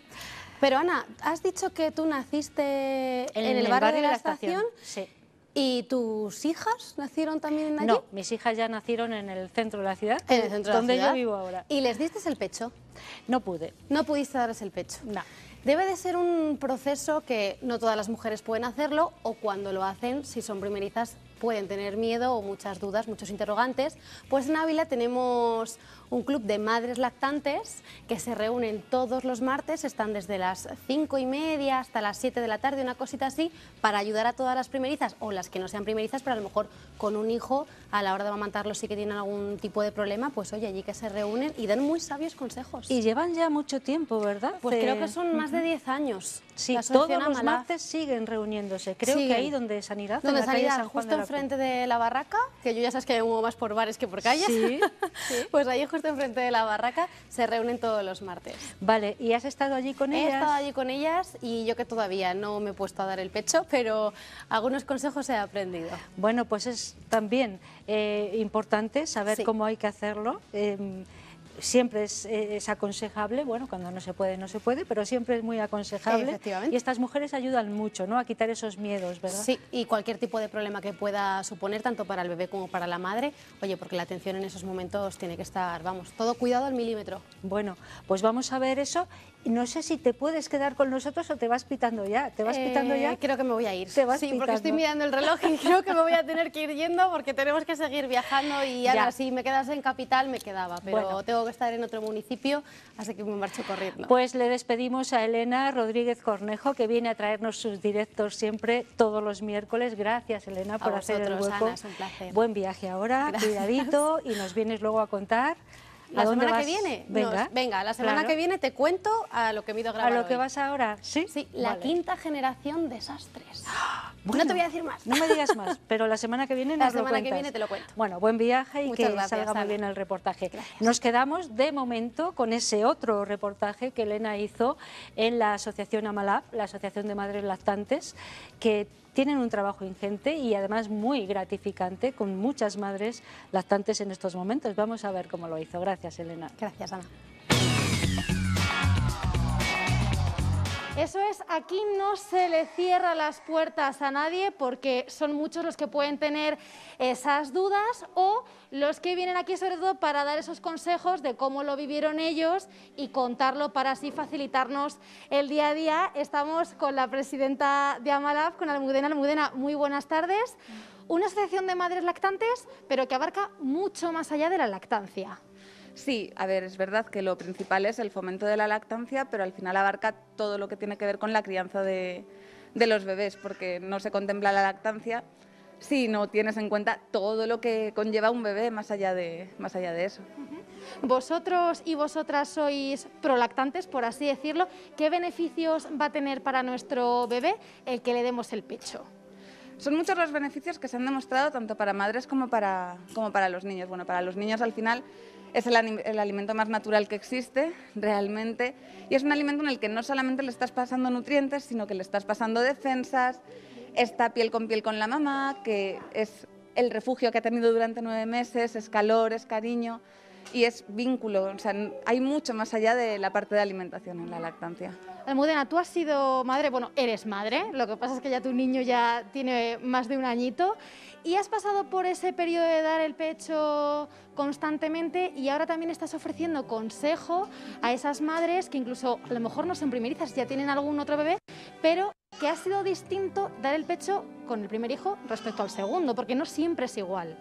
Pero Ana, has dicho que tú naciste en, el, barrio, de la, estación. Sí. ¿Y tus hijas nacieron también allí? No, mis hijas ya nacieron en el centro de la ciudad, ¿En el centro donde yo vivo ahora. ¿Y les diste el pecho? No pude. No pudiste darles el pecho. No. Debe de ser un proceso que no todas las mujeres pueden hacerlo o cuando lo hacen, si son primerizas, pueden tener miedo o muchas dudas, muchos interrogantes. Pues en Ávila tenemos un club de madres lactantes que se reúnen todos los martes, están desde las cinco y media hasta las 7 de la tarde, una cosita así, para ayudar a todas las primerizas o las que no sean primerizas, pero a lo mejor con un hijo a la hora de amamantarlo sí que tienen algún tipo de problema, pues oye, allí que se reúnen y dan muy sabios consejos. Y llevan ya mucho tiempo, ¿verdad? Pues creo que son más de 10 años. Sí, todos los martes siguen reuniéndose. Creo que ahí donde Sanidad. Donde en Sanidad, justo enfrente de, la barraca, que yo ya sabes que más por bares que por calles. pues ahí justo enfrente de la barraca, se reúnen todos los martes. Vale, ¿y has estado allí con ellas? He estado allí con ellas y yo que todavía no me he puesto a dar el pecho, pero algunos consejos he aprendido. Bueno, pues es también eh, importante saber cómo hay que hacerlo. Em, siempre es, aconsejable, bueno, cuando no se puede, no se puede, pero siempre es muy aconsejable. Y estas mujeres ayudan mucho, ¿no?, a quitar esos miedos, ¿verdad? Sí, y cualquier tipo de problema que pueda suponer, tanto para el bebé como para la madre, oye, porque la atención en esos momentos tiene que estar, vamos, todo cuidado al milímetro. Bueno, pues vamos a ver eso. No sé si te puedes quedar con nosotros o te vas pitando ya, te vas eh, ya. Creo que me voy a ir. ¿Te vas sí, porque estoy mirando el reloj y creo que me voy a tener que ir yendo porque tenemos que seguir viajando y ahora si me quedas en capital me quedaba, pero estar en otro municipio, así que me marcho corriendo. Pues le despedimos a Elena Rodríguez Cornejo, que viene a traernos sus directos siempre todos los miércoles. Gracias, Elena, por hacer el hueco. un placer. Buen viaje ahora, cuidadito, y nos vienes luego a contar. ¿La ¿A dónde semana que viene? Venga, venga la semana que viene te cuento a lo que me he ido a ¿A lo que vas ahora? Sí. Sí, la quinta generación desastres. ¡Ah! no te voy a decir más. No me digas más, pero la semana que viene lo que viene te lo cuento. Bueno, buen viaje y que salga muy bien el reportaje. Nos quedamos de momento con ese otro reportaje que Elena hizo en la Asociación Amalab, la Asociación de Madres Lactantes, que tienen un trabajo ingente y además muy gratificante con muchas madres lactantes en estos momentos. Vamos a ver cómo lo hizo. Gracias, Elena. Gracias, Ana. Eso es, aquí no se le cierra las puertas a nadie porque son muchos los que pueden tener esas dudas o los que vienen aquí sobre todo para dar esos consejos de cómo lo vivieron ellos y contarlo para así facilitarnos el día a día. Estamos con la presidenta de Amalab, con Almudena. Almudena, muy buenas tardes. Una asociación de madres lactantes, pero que abarca mucho más allá de la lactancia. Sí, a ver, es verdad que lo principal es el fomento de la lactancia, pero al final abarca todo lo que tiene que ver con la crianza de, los bebés, porque no se contempla la lactancia si no tienes en cuenta todo lo que conlleva un bebé más allá de, más allá de eso. Vosotros y vosotras sois prolactantes, por así decirlo. ¿Qué beneficios va a tener para nuestro bebé el que le demos el pecho? Son muchos los beneficios que se han demostrado tanto para madres como para, como para los niños. Bueno, para los niños al final es el, alimento más natural que existe realmente y es un alimento en el que no solamente le estás pasando nutrientes, sino que le estás pasando defensas, está piel con piel con la mamá, que es el refugio que ha tenido durante nueve meses, es calor, es cariño y es vínculo, o sea, hay mucho más allá de la parte de alimentación en la lactancia. Almudena, tú has sido madre, bueno, eres madre, lo que pasa es que ya tu niño ya tiene más de un añito ¿Y has pasado por ese periodo de dar el pecho constantemente y ahora también estás ofreciendo consejo a esas madres que incluso a lo mejor no son primerizas, ya tienen algún otro bebé, pero que ha sido distinto dar el pecho con el primer hijo respecto al segundo, porque no siempre es igual.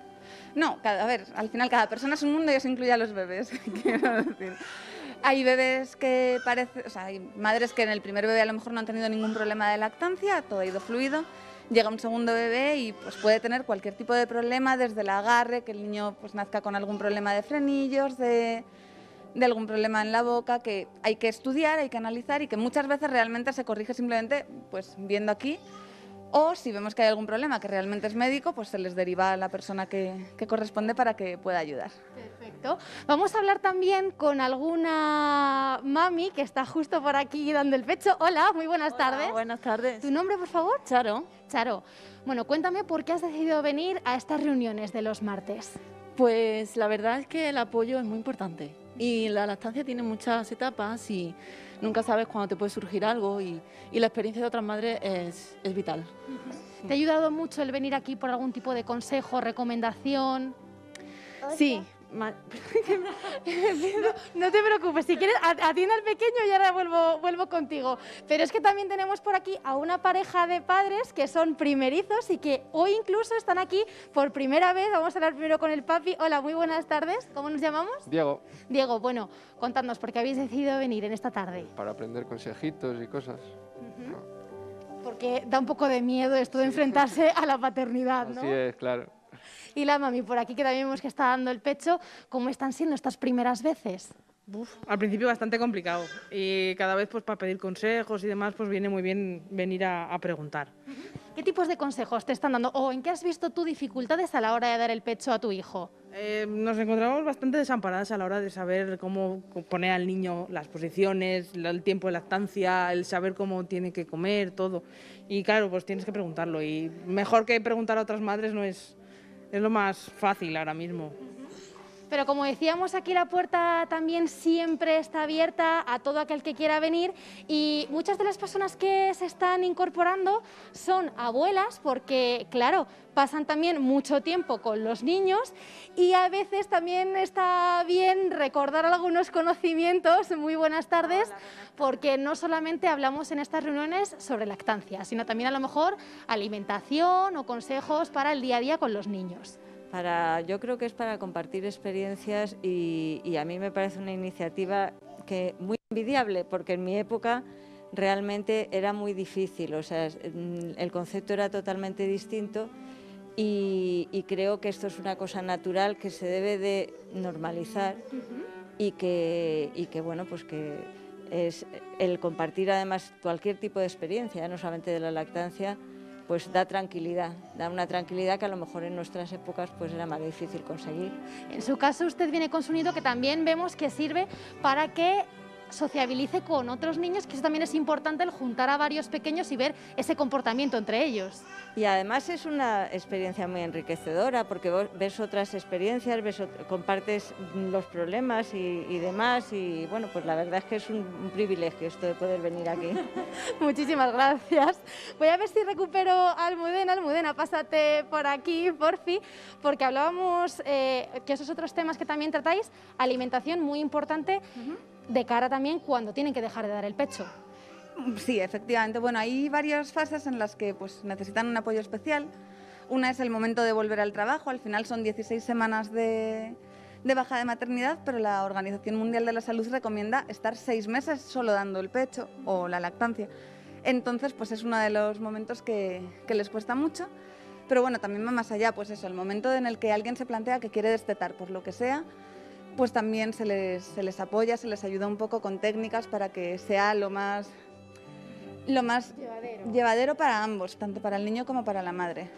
No, a ver, al final cada persona es un mundo y eso incluye a los bebés, Hay bebés que parece, o sea, hay madres que en el primer bebé a lo mejor no han tenido ningún problema de lactancia, todo ha ido fluido, llega un segundo bebé y pues puede tener cualquier tipo de problema, desde el agarre, que el niño pues nazca con algún problema de frenillos, de, algún problema en la boca, que hay que estudiar, hay que analizar y que muchas veces realmente se corrige simplemente pues viendo aquí o si vemos que hay algún problema que realmente es médico, pues se les deriva a la persona que, corresponde para que pueda ayudar. Perfecto. Vamos a hablar también con alguna mami que está justo por aquí dando el pecho. Hola, muy buenas Hola, tardes. Buenas tardes. ¿Tu nombre, por favor? Charo. Charo. Bueno, cuéntame por qué has decidido venir a estas reuniones de los martes. Pues la verdad es que el apoyo es muy importante y la lactancia tiene muchas etapas y nunca sabes cuándo te puede surgir algo y, la experiencia de otras madres es vital. ¿Te ha ayudado mucho el venir aquí por algún tipo de consejo, recomendación? Sí, no, te preocupes, si quieres, atiende al pequeño y ahora vuelvo, vuelvo contigo. Pero es que también tenemos por aquí a una pareja de padres que son primerizos y que hoy incluso están aquí por primera vez. Vamos a hablar primero con el papi. Hola, muy buenas tardes. ¿Cómo nos llamamos? Diego. Diego, bueno, contadnos, ¿por qué habéis decidido venir en esta tarde? Para aprender consejitos y cosas. Porque da un poco de miedo esto de enfrentarse a la paternidad, ¿no? Sí, es, claro y la mami por aquí, que también vemos que está dando el pecho. ¿Cómo están siendo estas primeras veces? al principio bastante complicado y cada vez pues para pedir consejos y demás pues viene muy bien venir a, preguntar. ¿Qué tipos de consejos te están dando o en qué has visto tú dificultades a la hora de dar el pecho a tu hijo? Eh, nos encontramos bastante desamparadas a la hora de saber cómo poner al niño las posiciones, el tiempo de lactancia, el saber cómo tiene que comer, todo. Y claro, pues tienes que preguntarlo y mejor que preguntar a otras madres no es, es lo más fácil ahora mismo. Pero como decíamos aquí, la puerta también siempre está abierta a todo aquel que quiera venir y muchas de las personas que se están incorporando son abuelas porque, claro, pasan también mucho tiempo con los niños y a veces también está bien recordar algunos conocimientos. Muy buenas tardes, porque no solamente hablamos en estas reuniones sobre lactancia, sino también a lo mejor alimentación o consejos para el día a día con los niños yo creo que es para compartir experiencias y, a mí me parece una iniciativa que muy envidiable, porque en mi época realmente era muy difícil, o sea, mm, el concepto era totalmente distinto y, creo que esto es una cosa natural que se debe de normalizar y, y que, bueno, pues que es el compartir además cualquier tipo de experiencia, no solamente de la lactancia, pues da tranquilidad, da una tranquilidad que a lo mejor en nuestras épocas pues era más difícil conseguir. En su caso usted viene con su nido que también vemos que sirve para que sociabilice con otros niños, que eso también es importante, el juntar a varios pequeños y ver ese comportamiento entre ellos. Y además es una experiencia muy enriquecedora, porque ves otras experiencias, compartes los problemas y, demás, y bueno, pues la verdad es que es un, privilegio esto de poder venir aquí. Muchísimas gracias. Voy a ver si recupero a Almudena. Almudena, pásate por aquí, porfi, porque hablábamos eh, que esos otros temas que también tratáis, alimentación muy importante, de cara también cuando tienen que dejar de dar el pecho. Sí, efectivamente. Bueno, hay varias fases en las que pues, necesitan un apoyo especial. Una es el momento de volver al trabajo. Al final son 16 semanas de, baja de maternidad, pero la Organización Mundial de la Salud recomienda estar seis meses solo dando el pecho o la lactancia. Entonces, pues es uno de los momentos que, les cuesta mucho. Pero bueno, también va más allá, pues eso, el momento en el que alguien se plantea que quiere destetar, por lo que sea, pues también se les, se les apoya, se les ayuda un poco con técnicas para que sea lo más lo más llevadero. para ambos, tanto para el niño como para la madre.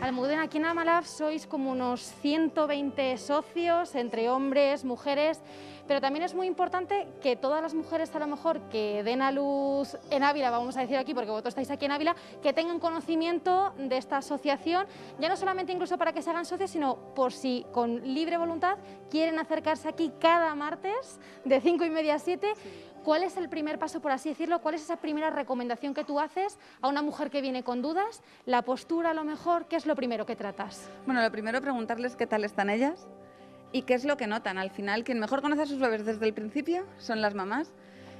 Almuden aquí en Amalab sois como unos 120 socios entre hombres, mujeres, pero también es muy importante que todas las mujeres a lo mejor que den a luz en Ávila, vamos a decir aquí porque vosotros estáis aquí en Ávila, que tengan conocimiento de esta asociación, ya no solamente incluso para que se hagan socios, sino por si con libre voluntad quieren acercarse aquí cada martes de 5 y media a 7. ¿Cuál es el primer paso, por así decirlo? ¿Cuál es esa primera recomendación que tú haces a una mujer que viene con dudas? ¿La postura a lo mejor? ¿Qué es lo primero que tratas? Bueno, lo primero preguntarles qué tal están ellas y qué es lo que notan. Al final, quien mejor conoce a sus bebés desde el principio son las mamás.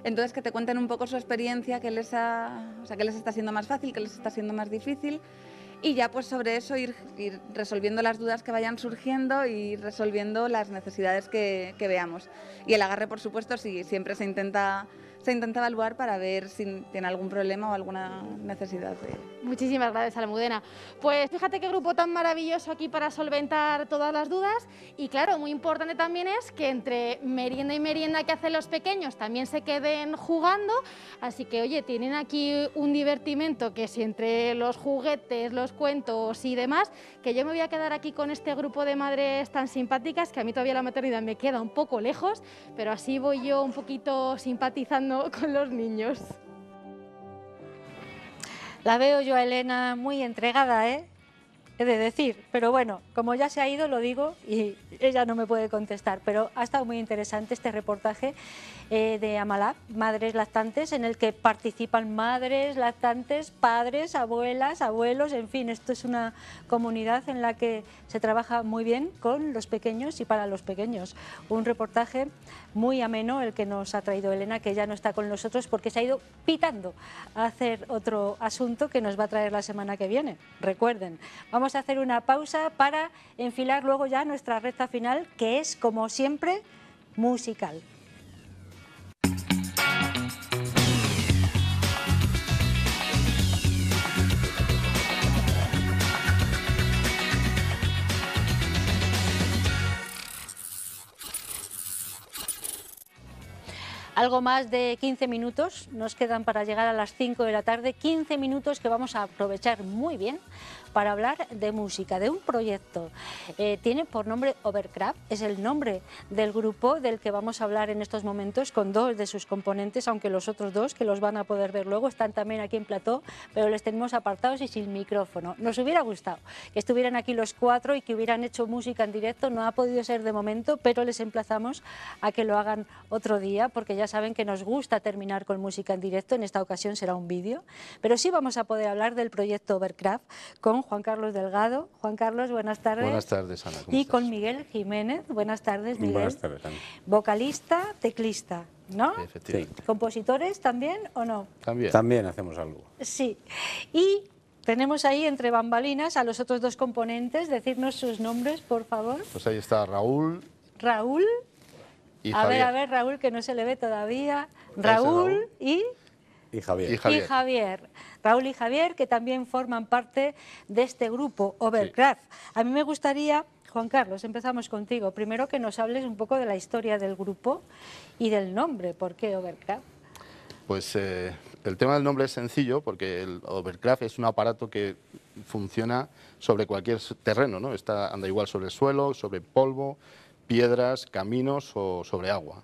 Entonces, que te cuenten un poco su experiencia, qué les, qué les está siendo más fácil, qué les está siendo más difícil y ya pues sobre eso ir, resolviendo las dudas que vayan surgiendo y resolviendo las necesidades que, que veamos. Y el agarre, por supuesto, si siempre se intenta se intenta evaluar para ver si tiene algún problema o alguna necesidad. Muchísimas gracias, Almudena. Pues fíjate qué grupo tan maravilloso aquí para solventar todas las dudas. Y claro, muy importante también es que entre merienda y merienda que hacen los pequeños también se queden jugando. Así que, oye, tienen aquí un divertimento que si entre los juguetes, los cuentos y demás, que yo me voy a quedar aquí con este grupo de madres tan simpáticas, que a mí todavía la maternidad me queda un poco lejos, pero así voy yo un poquito simpatizando con los niños. La veo yo a Elena muy entregada, ¿eh? he de decir. Pero bueno, como ya se ha ido, lo digo y ella no me puede contestar. Pero ha estado muy interesante este reportaje eh, de Amalab, Madres Lactantes, en el que participan madres, lactantes, padres, abuelas, abuelos, en fin, esto es una comunidad en la que se trabaja muy bien con los pequeños y para los pequeños. Un reportaje muy ameno el que nos ha traído Elena, que ya no está con nosotros porque se ha ido pitando a hacer otro asunto que nos va a traer la semana que viene. Recuerden, vamos Vamos a hacer una pausa para enfilar luego ya nuestra recta final, que es, como siempre, musical. Algo más de 15 minutos nos quedan para llegar a las 5 de la tarde, 15 minutos que vamos a aprovechar muy bien para hablar de música, de un proyecto. Eh, tiene por nombre Overcraft, es el nombre del grupo del que vamos a hablar en estos momentos con dos de sus componentes, aunque los otros dos, que los van a poder ver luego, están también aquí en plató, pero les tenemos apartados y sin micrófono. Nos hubiera gustado que estuvieran aquí los cuatro y que hubieran hecho música en directo, no ha podido ser de momento, pero les emplazamos a que lo hagan otro día, porque ya saben que nos gusta terminar con música en directo, en esta ocasión será un vídeo, pero sí vamos a poder hablar del proyecto Overcraft con Juan Carlos Delgado. Juan Carlos, buenas tardes. Buenas tardes, Ana. y con Miguel Jiménez. Buenas tardes, Miguel. Buenas tardes, Ana. Vocalista, teclista, ¿no? Efectivamente. ¿Compositores también o no? También. También hacemos algo. Sí. Y tenemos ahí entre bambalinas a los otros dos componentes. Decirnos sus nombres, por favor. Pues ahí está Raúl. Raúl. a ver, a ver, Raúl, que no se le ve todavía. Raúl. y... Y Javier. Raúl y Javier, que también forman parte de este grupo, Overcraft. A mí me gustaría, Juan Carlos, empezamos contigo. Primero que nos hables un poco de la historia del grupo y del nombre. ¿Por qué Overcraft? Pues eh, el tema del nombre es sencillo porque el Overcraft es un aparato que funciona sobre cualquier terreno, ¿no? Está, anda igual sobre suelo, sobre polvo, piedras, caminos o sobre agua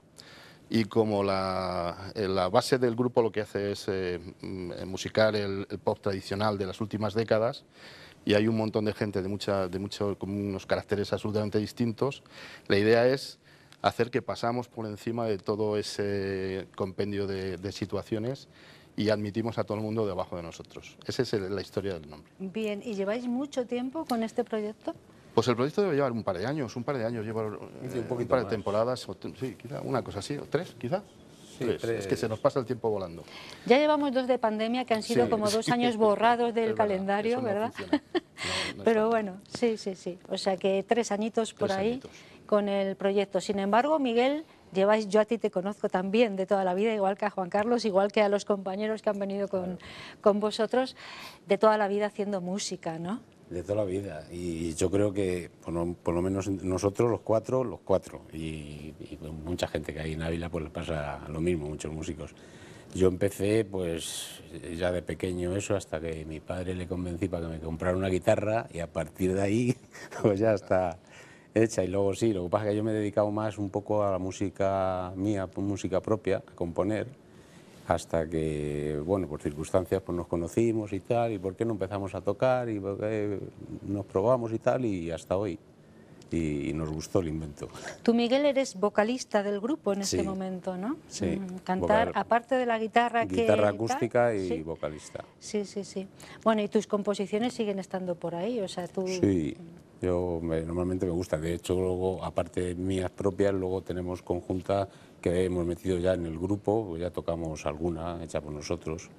y como eh, la, base del grupo lo que hace es eh, mm, musicar el, pop tradicional de las últimas décadas y hay un montón de gente de, mucha, de con unos caracteres absolutamente distintos, la idea es hacer que pasamos por encima de todo ese compendio de situaciones y admitimos a todo el mundo debajo de nosotros. Esa es la historia del nombre. Bien, ¿y lleváis mucho tiempo con este proyecto? Pues el proyecto debe llevar un par de años, un par de años, lleva eh, un, par de temporadas, una cosa así, o tres, quizá. Es que se nos pasa el tiempo volando. Ya llevamos dos de pandemia que han sido como dos años borrados del calendario, ¿verdad? Pero bueno, sí, sí, sí. O sea que tres añitos por ahí con el proyecto. Sin embargo, Miguel, lleváis, yo a ti te conozco también de toda la vida, igual que a Juan Carlos, igual que a los compañeros que han venido con, con vosotros, de toda la vida haciendo música, ¿no? De toda la vida. Y yo creo que, por lo, menos nosotros, los cuatro, los cuatro. Y, mucha gente que hay en Ávila, pues les pasa lo mismo, muchos músicos. Yo empecé, pues, ya de pequeño eso, hasta que mi padre le convencí para que me comprara una guitarra y a partir de ahí, pues ya está hecha. Y luego sí, lo que pasa es que yo me he dedicado más un poco a la música mía, pues, música propia, a componer hasta que, bueno, por circunstancias pues nos conocimos y tal, y por qué no empezamos a tocar, y eh, nos probamos y tal, y hasta hoy. Y, nos gustó el invento. Tú, Miguel, eres vocalista del grupo en este momento, ¿no? Sí. Mm, cantar, aparte de la guitarra, guitarra Guitarra acústica y vocalista. Sí, sí, sí. Bueno, y tus composiciones siguen estando por ahí, o sea, tú... Sí, yo normalmente me gusta. De hecho, luego, aparte de mías propias, luego tenemos conjunta que hemos metido ya en el grupo, pues ya tocamos alguna hecha por nosotros.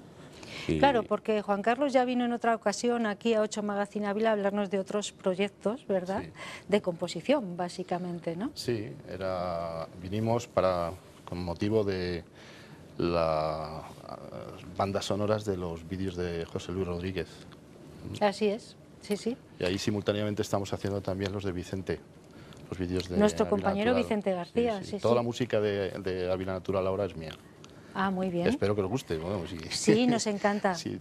Claro, porque Juan Carlos ya vino en otra ocasión aquí a Ocho Magazine Ávila a hablarnos de otros proyectos, ¿verdad? De composición, básicamente, ¿no? Sí, era... vinimos para, con motivo de las eh, bandas sonoras de los vídeos de José Luis Rodríguez. Así es, sí, sí. Y ahí simultáneamente estamos haciendo también los de Vicente vídeos de Nuestro compañero Vicente García. Toda la música de, de Natural ahora es mía. Ah, muy bien. Espero que os guste. si sí. nos encanta. sí,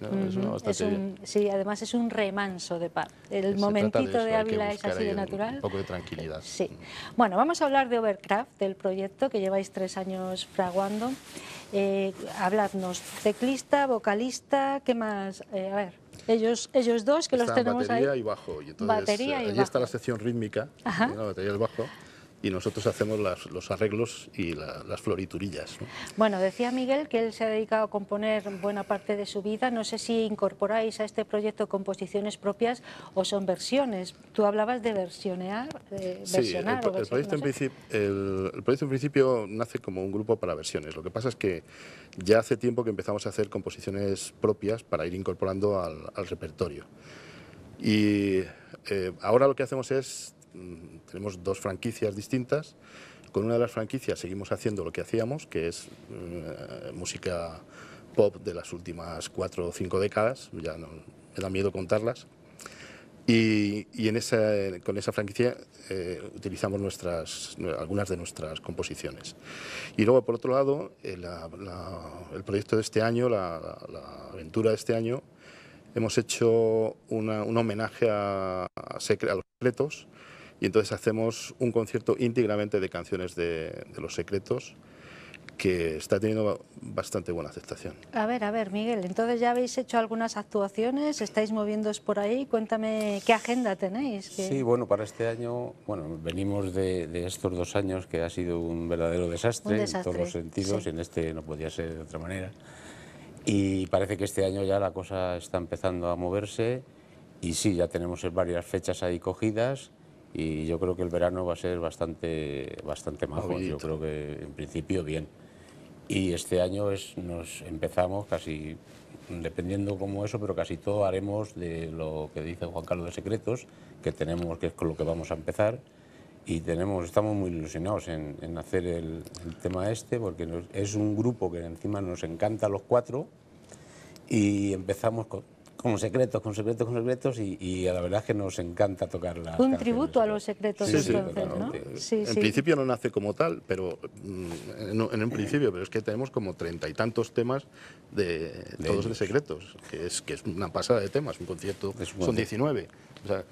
además es un remanso de paz. El momentito de, Ávila es así de natural. Un poco de tranquilidad. Sí. Bueno, vamos a hablar de Overcraft, del proyecto que lleváis tres años fraguando. Eh, habladnos, teclista, vocalista, ¿qué más? Eh, a ver ellos, ellos dos que los tenemos batería ahí. Y bajo, y entonces, batería y eh, está la sección rítmica, la batería y el bajo y nosotros hacemos los arreglos y las floriturillas. Bueno, decía Miguel que él se ha dedicado a componer buena parte de su vida. No sé si incorporáis a este proyecto composiciones propias o son versiones. Tú hablabas de versionear, de sí, versionar. El, proyecto en principio nace como un grupo para versiones. Lo que pasa es que ya hace tiempo que empezamos a hacer composiciones propias para ir incorporando al, repertorio. Y eh, ahora lo que hacemos es Mm, tenemos dos franquicias distintas. Con una de las franquicias seguimos haciendo lo que hacíamos, que es eh, música pop de las últimas cuatro o cinco décadas, ya no, me da miedo contarlas. Y, en con esa franquicia eh, utilizamos nuestras, algunas de nuestras composiciones. Y luego, por otro lado, eh, el, proyecto de este año, la, aventura de este año, hemos hecho un homenaje a, a, a los secretos, y entonces hacemos un concierto íntegramente de canciones de, Los Secretos que está teniendo bastante buena aceptación. A ver, a ver, Miguel, entonces ya habéis hecho algunas actuaciones, estáis moviéndoos por ahí, cuéntame qué agenda tenéis. Sí, bueno, para este año, bueno, venimos de, estos dos años que ha sido un verdadero desastre, en todos los sentidos, y en este no podía ser de otra manera. Y parece que este año ya la cosa está empezando a moverse, y sí, ya tenemos varias fechas ahí cogidas, y yo creo que el verano va a ser bastante, bastante majo. Yo creo que en principio bien. Y este año es, nos empezamos casi, dependiendo como eso, pero casi todo haremos de lo que dice Juan Carlos de Secretos, que tenemos, que es con lo que vamos a empezar. Y tenemos, estamos muy ilusionados en, hacer el, tema este, porque es un grupo que encima nos encanta a los cuatro. Y empezamos con, con secretos, con secretos, con secretos y, a la verdad es que nos encanta tocar Un tributo a los secretos entonces, ¿no? Sí, en principio no nace como tal, pero mm, en, un principio, pero es que tenemos como treinta y tantos temas de, todos de secretos, que es que es una pasada de temas, un concierto son 19. O sea,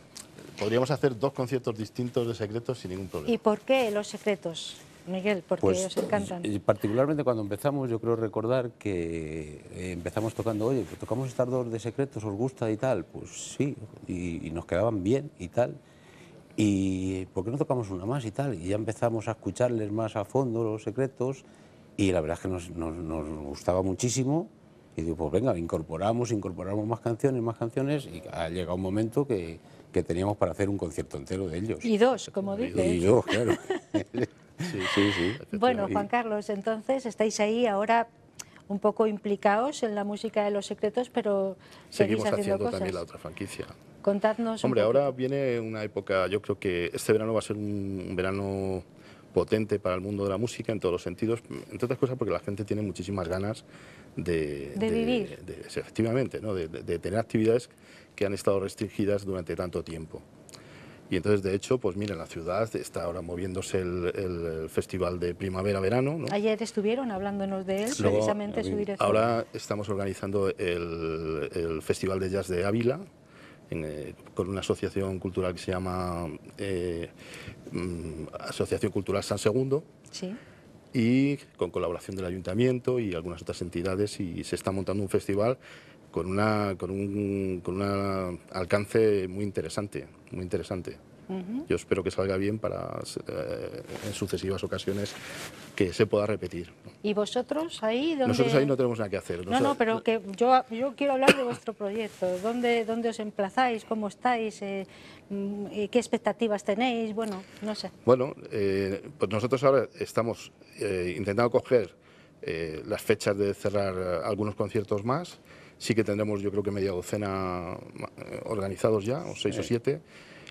podríamos hacer dos conciertos distintos de secretos sin ningún problema. ¿Y por qué los secretos? Miguel? Porque pues, ellos encantan. particularmente cuando empezamos, yo creo recordar que eh, empezamos tocando, oye, tocamos estas dos de secretos, ¿os gusta y tal? Pues sí, y, nos quedaban bien y tal. ¿Y por qué no tocamos una más y tal? Y ya empezamos a escucharles más a fondo los secretos y la verdad es que nos, nos, gustaba muchísimo. Y digo, pues venga, incorporamos, incorporamos más canciones, más canciones y ha llegado un momento que, que teníamos para hacer un concierto entero de ellos. Y dos, como dices. Y dos, claro. Bueno, Juan Carlos, entonces estáis ahí ahora un poco implicados en la música de Los Secretos, pero seguimos haciendo, también la otra franquicia. Contadnos. Hombre, ahora viene una época, yo creo que este verano va a ser un verano potente para el mundo de la música en todos los sentidos, entre otras cosas porque la gente tiene muchísimas ganas de, vivir. efectivamente, de tener actividades que han estado restringidas durante tanto tiempo. Y entonces, de hecho, pues mira, la ciudad está ahora moviéndose el, festival de primavera-verano. Ayer estuvieron hablándonos de él, precisamente su eh, dirección. Ahora estamos organizando el, Festival de Jazz de Ávila, eh, con una asociación cultural que se llama eh, mm, Asociación Cultural San Segundo. Sí. Y con colaboración del ayuntamiento y algunas otras entidades, y se está montando un festival con, una, con, un, con alcance muy interesante, muy interesante. Yo espero que salga bien para eh, en sucesivas ocasiones que se pueda repetir. ¿Y vosotros ahí? Nosotros ahí no tenemos nada que hacer. No, no, pero que yo, yo quiero hablar de vuestro proyecto. ¿Dónde, dónde os emplazáis? ¿Cómo estáis? Eh, mm, ¿Qué expectativas tenéis? Bueno, no sé. Bueno, eh, pues nosotros ahora estamos intentando coger las fechas de cerrar algunos conciertos más Sí que tendremos yo creo que media docena eh, organizados ya, o seis o siete.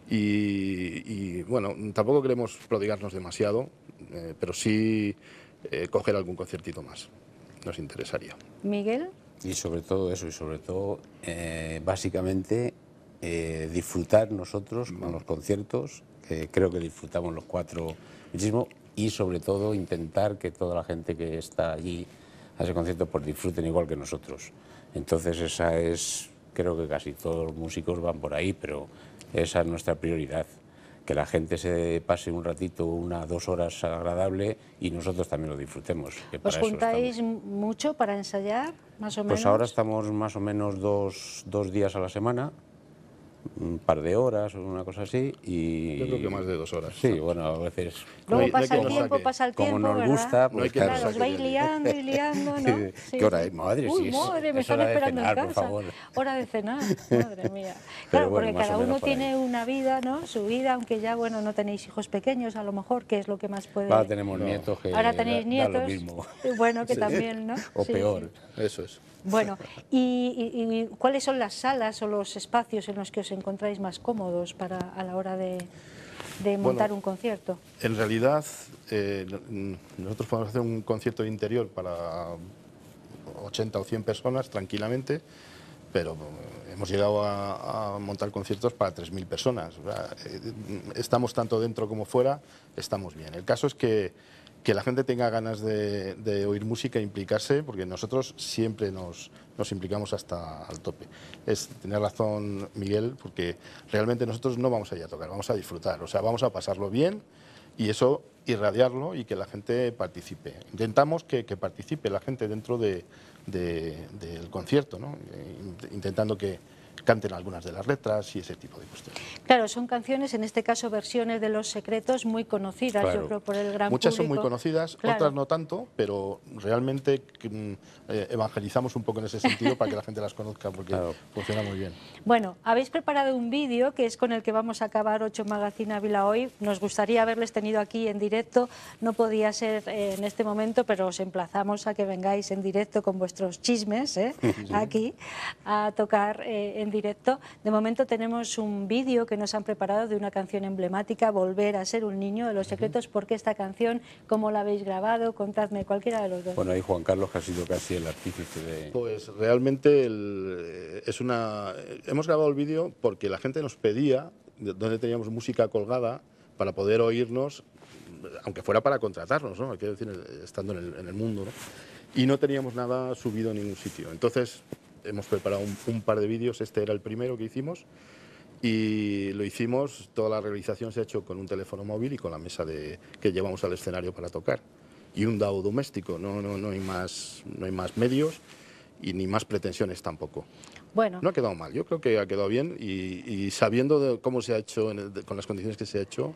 Y, bueno, tampoco queremos prodigarnos demasiado, eh, pero sí eh, coger algún conciertito más. Nos interesaría. Miguel. Y sobre todo eso, y sobre todo básicamente disfrutar nosotros con los conciertos, que creo que disfrutamos los cuatro muchísimo, y sobre todo intentar que toda la gente que está allí a ese concierto pues disfruten igual que nosotros. Entonces esa es, creo que casi todos los músicos van por ahí, pero esa es nuestra prioridad, que la gente se pase un ratito, una, dos horas agradable y nosotros también lo disfrutemos. ¿Os juntáis mucho para ensayar, más o pues menos? Pues ahora estamos más o menos dos, dos días a la semana, un par de horas o una cosa así. Y... Yo creo que más de dos horas. Sí, bueno, a veces... Luego pasa el tiempo, pasa el tiempo, Como nos gusta, pues no hay que claro, os vais liando y liando, ¿no? Sí. ¿Qué hora es? Madre, Uy, madre, me están esperando en casa. Hora de cenar, madre mía. Claro, porque cada uno tiene una vida, ¿no? Su vida, aunque ya, bueno, no tenéis hijos pequeños, a lo mejor, que es lo que más puede... Ahora tenemos nietos que Ahora tenéis nietos. Bueno, que también, ¿no? O peor, eso es. Bueno, y, cuáles son las salas o los espacios en los que os encontráis más cómodos para, a la hora de, montar un concierto? En realidad, eh, nosotros podemos hacer un concierto de interior para 80 o 100 personas tranquilamente, pero hemos llegado a, montar conciertos para 3.000 personas. Eh, estamos tanto dentro como fuera, estamos bien. El caso es que que la gente tenga ganas de, oír música e implicarse, porque nosotros siempre nos, implicamos hasta el tope. Es tener razón Miguel, porque realmente nosotros no vamos a ir a tocar, vamos a disfrutar, o sea, vamos a pasarlo bien y eso irradiarlo y que la gente participe. Intentamos que, participe la gente dentro del concierto, intentando que, canten algunas de las letras y ese tipo de cuestiones. Claro, son canciones, en este caso versiones de Los Secretos, muy conocidas, yo creo, por el gran Muchas son muy conocidas, otras no tanto, pero realmente mm, eh, evangelizamos un poco en ese sentido para que la gente las conozca, porque funciona muy bien. Bueno, habéis preparado un vídeo que es con el que vamos a acabar 8 Magazine Ávila hoy. Nos gustaría haberles tenido aquí en directo, no podía ser eh, en este momento, pero os emplazamos a que vengáis en directo con vuestros chismes ¿eh? aquí a tocar en en directo. De momento tenemos un vídeo que nos han preparado de una canción emblemática, Volver a ser un niño, de los secretos, porque esta canción, cómo la habéis grabado, contadme cualquiera de los dos. Bueno, ahí Juan Carlos que ha sido casi el artífice de... Pues realmente eh, es una... Hemos grabado el vídeo porque la gente nos pedía, donde teníamos música colgada, para poder oírnos, aunque fuera para contratarnos, ¿no? Quiero decir, estando en el, mundo, ¿no? Y no teníamos nada subido en ningún sitio. Entonces, hemos preparado un, par de vídeos, este era el primero que hicimos y lo hicimos, toda la realización se ha hecho con un teléfono móvil y con la mesa de, que llevamos al escenario para tocar. Y un DAO doméstico, no, no, no, hay, más, no hay más medios y ni más pretensiones tampoco. Bueno. No ha quedado mal, yo creo que ha quedado bien y, sabiendo de cómo se ha hecho, con las condiciones que se ha hecho,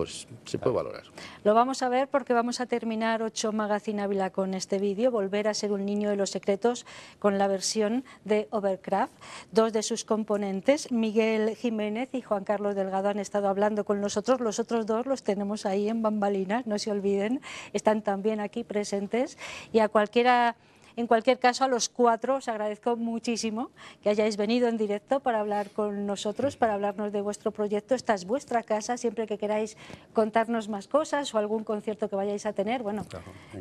pues, se puede valorar. Lo vamos a ver porque vamos a terminar 8 Magazine Ávila con este vídeo, Volver a ser un niño de los secretos con la versión de Overcraft. Dos de sus componentes, Miguel Jiménez y Juan Carlos Delgado, han estado hablando con nosotros. Los otros dos los tenemos ahí en bambalinas, no se olviden, están también aquí presentes. Y a cualquiera en cualquier caso, a los cuatro os agradezco muchísimo que hayáis venido en directo para hablar con nosotros, para hablarnos de vuestro proyecto. Esta es vuestra casa, siempre que queráis contarnos más cosas o algún concierto que vayáis a tener, bueno,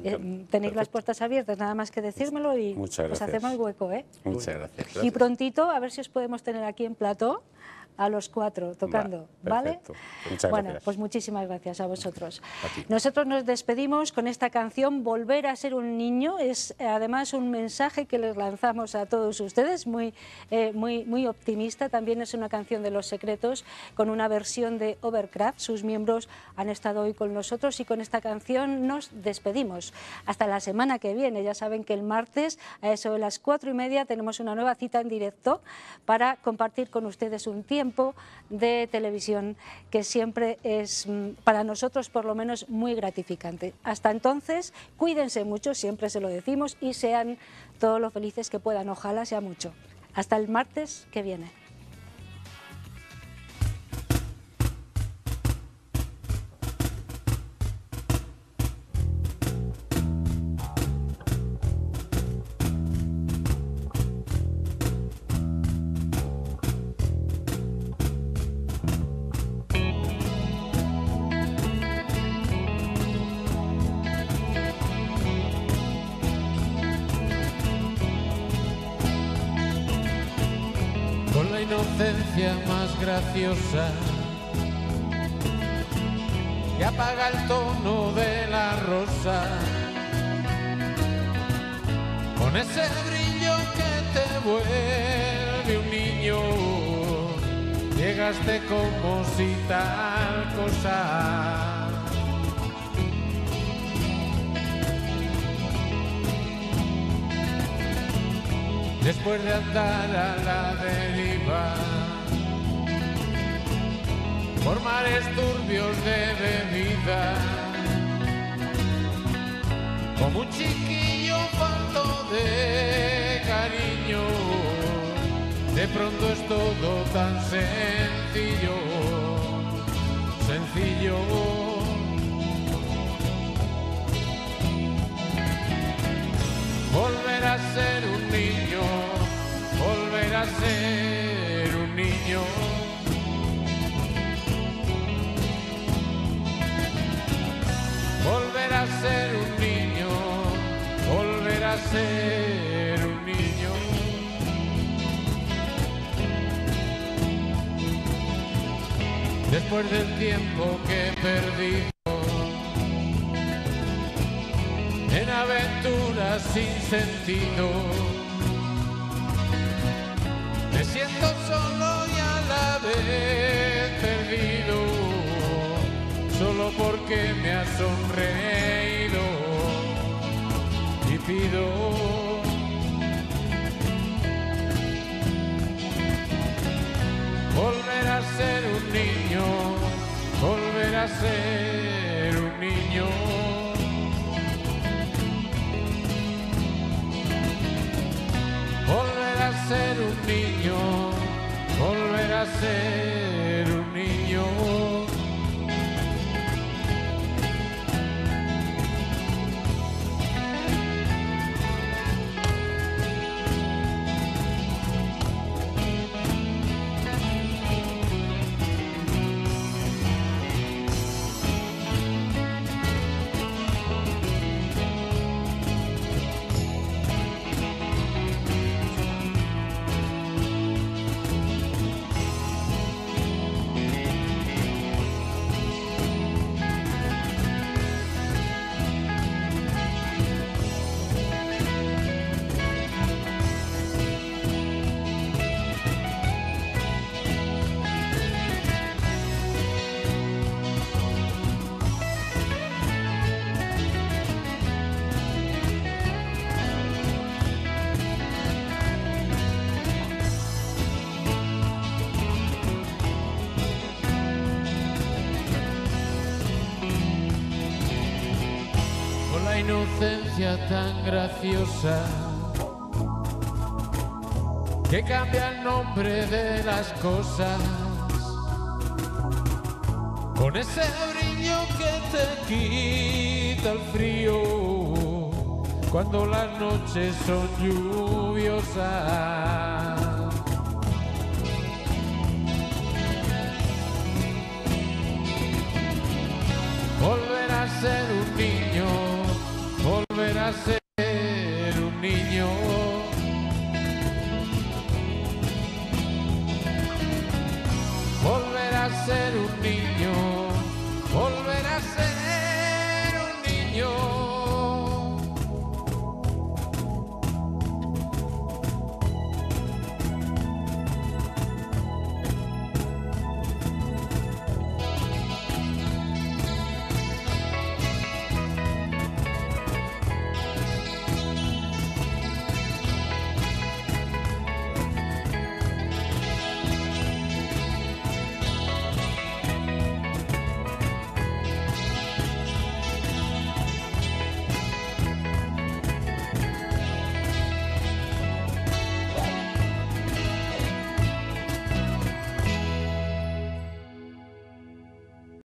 eh, tenéis las puertas abiertas, nada más que decírmelo y os hacemos el hueco. ¿eh? Muchas gracias. Y prontito, a ver si os podemos tener aquí en plató a los cuatro tocando, ¿vale? bueno, pues muchísimas gracias a vosotros. Nosotros nos despedimos con esta canción Volver a ser un niño. Es eh, además un mensaje que les lanzamos a todos ustedes, muy, eh, muy, muy optimista. También es una canción de Los Secretos con una versión de Overcraft. Sus miembros han estado hoy con nosotros y con esta canción nos despedimos. Hasta la semana que viene. Ya saben que el martes a eso de las cuatro y media tenemos una nueva cita en directo para compartir con ustedes un tiempo de televisión que siempre es mm, para nosotros por lo menos muy gratificante. Hasta entonces, cuídense mucho, siempre se lo decimos, y sean todos los felices que puedan. Ojalá sea mucho. Hasta el martes que viene. Y que apaga el tono de la rosa con ese brillo que te vuelve un niño. Llegaste como si tal cosa. Después de andar a la deriva formar mares turbios de bebida. Como un chiquillo falto de cariño, de pronto es todo tan sencillo, sencillo. volver a ser un niño, volver a ser un niño. ser un niño, volver a ser un niño. Después del tiempo que perdí en aventuras sin sentido, me siento solo y a la vez perdido solo porque me has Volver a ser un niño, volver a ser un niño. Volver a ser un niño, volver a ser... tan graciosa que cambia el nombre de las cosas con ese brillo que te quita el frío cuando las noches son lluviosas. I say.